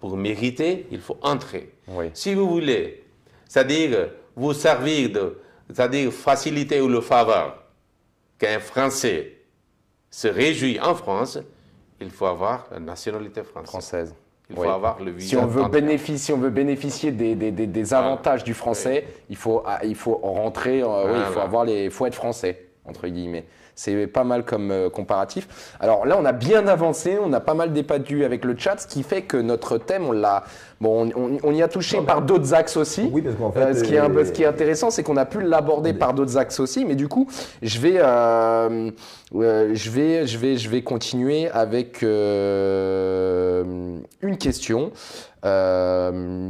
A: pour mériter, il faut entrer. Si vous voulez, c'est-à-dire vous servir de, c'est-à-dire faciliter ou le faveur qu'un Français se réjouit en France, il faut avoir la nationalité française. Il faut avoir le visa. Si on veut,
B: bénéficier, si on veut bénéficier des, ah. avantages du français, il, faut, ah, il faut rentrer, euh, il faut, avoir les, faut être français, entre guillemets. C'est pas mal comme euh, comparatif. Alors là, on a bien avancé, on a pas mal débattu avec le chat, ce qui fait que notre thème, on l'a Bon, on, y a touché par d'autres axes aussi. Oui, parce qu'en fait, euh, ce, qui est euh, intéressant, c'est qu'on a pu l'aborder par d'autres axes aussi. Mais du coup, je vais, euh, je vais, je vais, je vais continuer avec une question.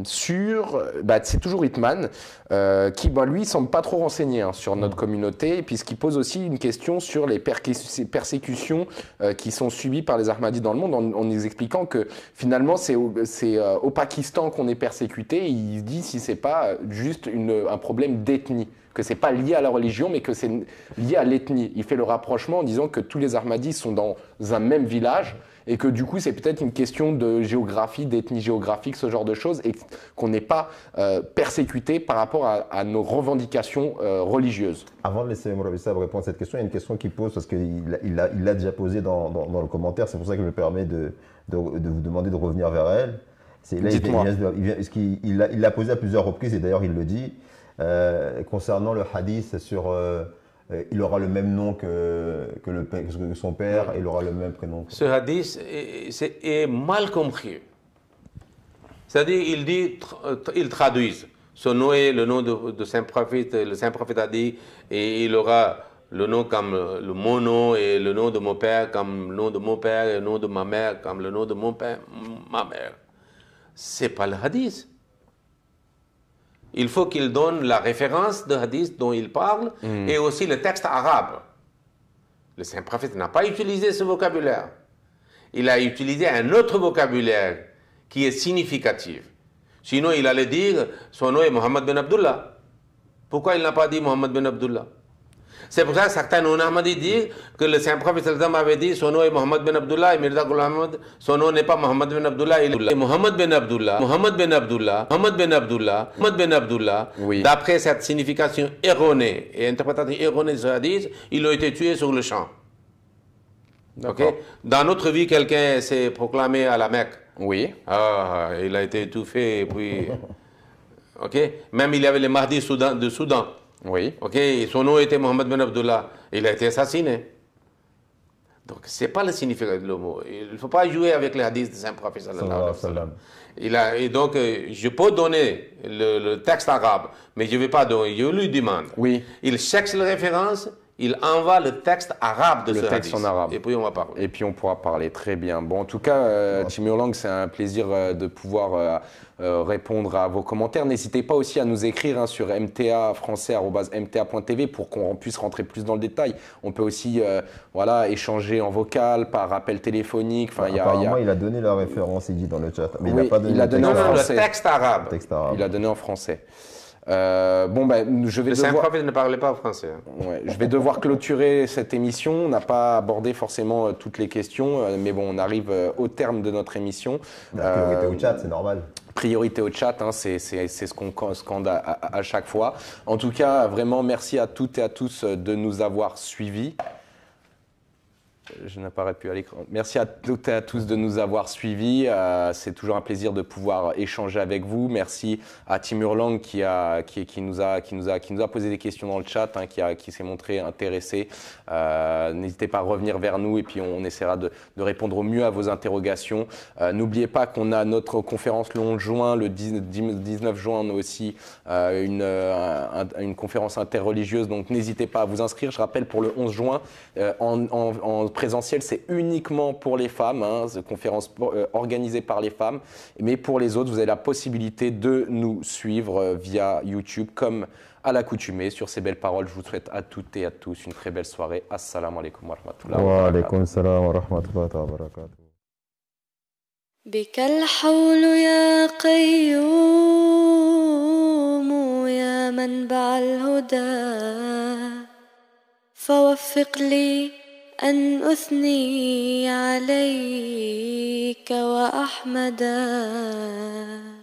B: sur, bah, c'est toujours Hitman, qui bah, lui semble pas trop renseigné hein, sur notre mm. communauté, puisqu'il pose aussi une question sur les persécutions qui sont subies par les Ahmadis dans le monde, en, en expliquant que finalement c'est, c'est au Pakistan qu'on est persécuté, il se dit si c'est pas juste un problème d'ethnie, que c'est pas lié à la religion, mais que c'est lié à l'ethnie. Il fait le rapprochement en disant que tous les Ahmadis sont dans un même village et que du coup c'est peut-être une question de géographie, d'ethnie géographique, ce genre de choses, et qu'on n'est pas euh, persécuté par rapport à, nos revendications euh, religieuses. Avant de laisser Mouravi répondre
C: à cette question, il y a une question qu'il pose, parce qu'il l'a il déjà posée dans, le commentaire, c'est pour ça que je me permets de vous demander de revenir vers elle. C'est, Il, l'a, posé à plusieurs reprises, et d'ailleurs il le dit, euh, concernant le hadith sur euh, euh, il aura le même nom que, que, le, son père, il aura le même prénom. Ce
A: hadith est, mal compris. C'est-à-dire, il dit, ils traduisent. Son nom est le nom de, de saint prophète. Le saint prophète a dit, et il aura le nom comme le, mon nom et le nom de mon père comme le nom de mon père et le nom de ma mère comme le nom de mon père, ma mère c'est pas le hadith. Il faut qu'il donne la référence de hadith dont il parle hmm. et aussi le texte arabe. Le saint prophète n'a pas utilisé ce vocabulaire. Il a utilisé un autre vocabulaire qui est significatif. Sinon, il allait dire son nom est Mohammed ben Abdullah. Pourquoi il n'a pas dit Mohammed ben Abdullah c'est pour ça que certains non dit disent que le saint prophète avait dit son nom est Mohammed bin Abdullah et Mirza Ghulam Ahmad, son nom n'est pas Muhammad bin Abdullah, il est Mohammed bin Abdullah, Muhammad bin Abdullah, Muhammad bin Abdullah, D'après cette signification erronée et interprétation erronée de ce disent, ils ont été tués sur le champ. Dans notre vie, quelqu'un s'est proclamé à la Mecque. Oui. Ah, il a été étouffé et puis. ok Même il y avait les Mahdi de Soudan. Oui. Ok, son nom était Mohamed Ben Abdullah. Il a été assassiné. Donc, ce pas le signifié de mot. Il ne faut pas jouer avec les hadiths de Saint-Prophète. Il a, et donc, euh, je peux donner le, texte arabe, mais je ne vais pas donner. Je lui demande. Oui. Il cherche les références il envoie le texte arabe de le ce texte en
B: arabe. Et puis on va parler. Et puis on pourra parler. Très bien. Bon, en tout cas, euh, Lang, c'est un plaisir euh, de pouvoir euh, euh, répondre à vos commentaires. N'hésitez pas aussi à nous écrire hein, sur mtafrançais.mta.tv pour qu'on puisse rentrer plus dans le détail. On peut aussi voilà, échanger en vocal, par appel téléphonique. Enfin, il
C: a donné la référence, il dit dans le chat. Mais il n'a pas donné, a donné en français. Le texte
B: arabe. Il a donné en français. Euh, bon, ben, je vais devoir...
A: ne parlait pas français. Hein.
B: je vais devoir clôturer cette émission. On n'a pas abordé forcément euh, toutes les questions, euh, mais bon, on arrive au terme de notre émission. priorité au chat, c'est normal priorité au chat, hein, c'est ce qu'on scande à, à, chaque fois. En tout cas, vraiment, merci à toutes et à tous de nous avoir suivis je n'apparais plus à l'écran. Merci à toutes et à tous de nous avoir suivis. Euh, c'est toujours un plaisir de pouvoir échanger avec vous. Merci à Timur Lang qui, nous, a, posé des questions dans le chat, hein, qui, s'est montré intéressé. Euh, n'hésitez pas à revenir vers nous et puis on, essaiera de, répondre au mieux à vos interrogations. Euh, n'oubliez pas qu'on a notre conférence le 11 juin, le 19 juin, on a aussi une, conférence interreligieuse. Donc n'hésitez pas à vous inscrire. Je rappelle pour le 11 juin, en, en, présentiel, c'est uniquement pour les femmes, hein, conférence euh, organisée par les femmes. Mais pour les autres, vous avez la possibilité de nous suivre euh, via YouTube comme à l'accoutumée. Sur ces belles paroles, je vous souhaite à toutes et à tous une très belle soirée. Assalamu alaikum wa rahmatullah. Wa
C: alaikum salam
A: wa أن أثني عليك وأحمدك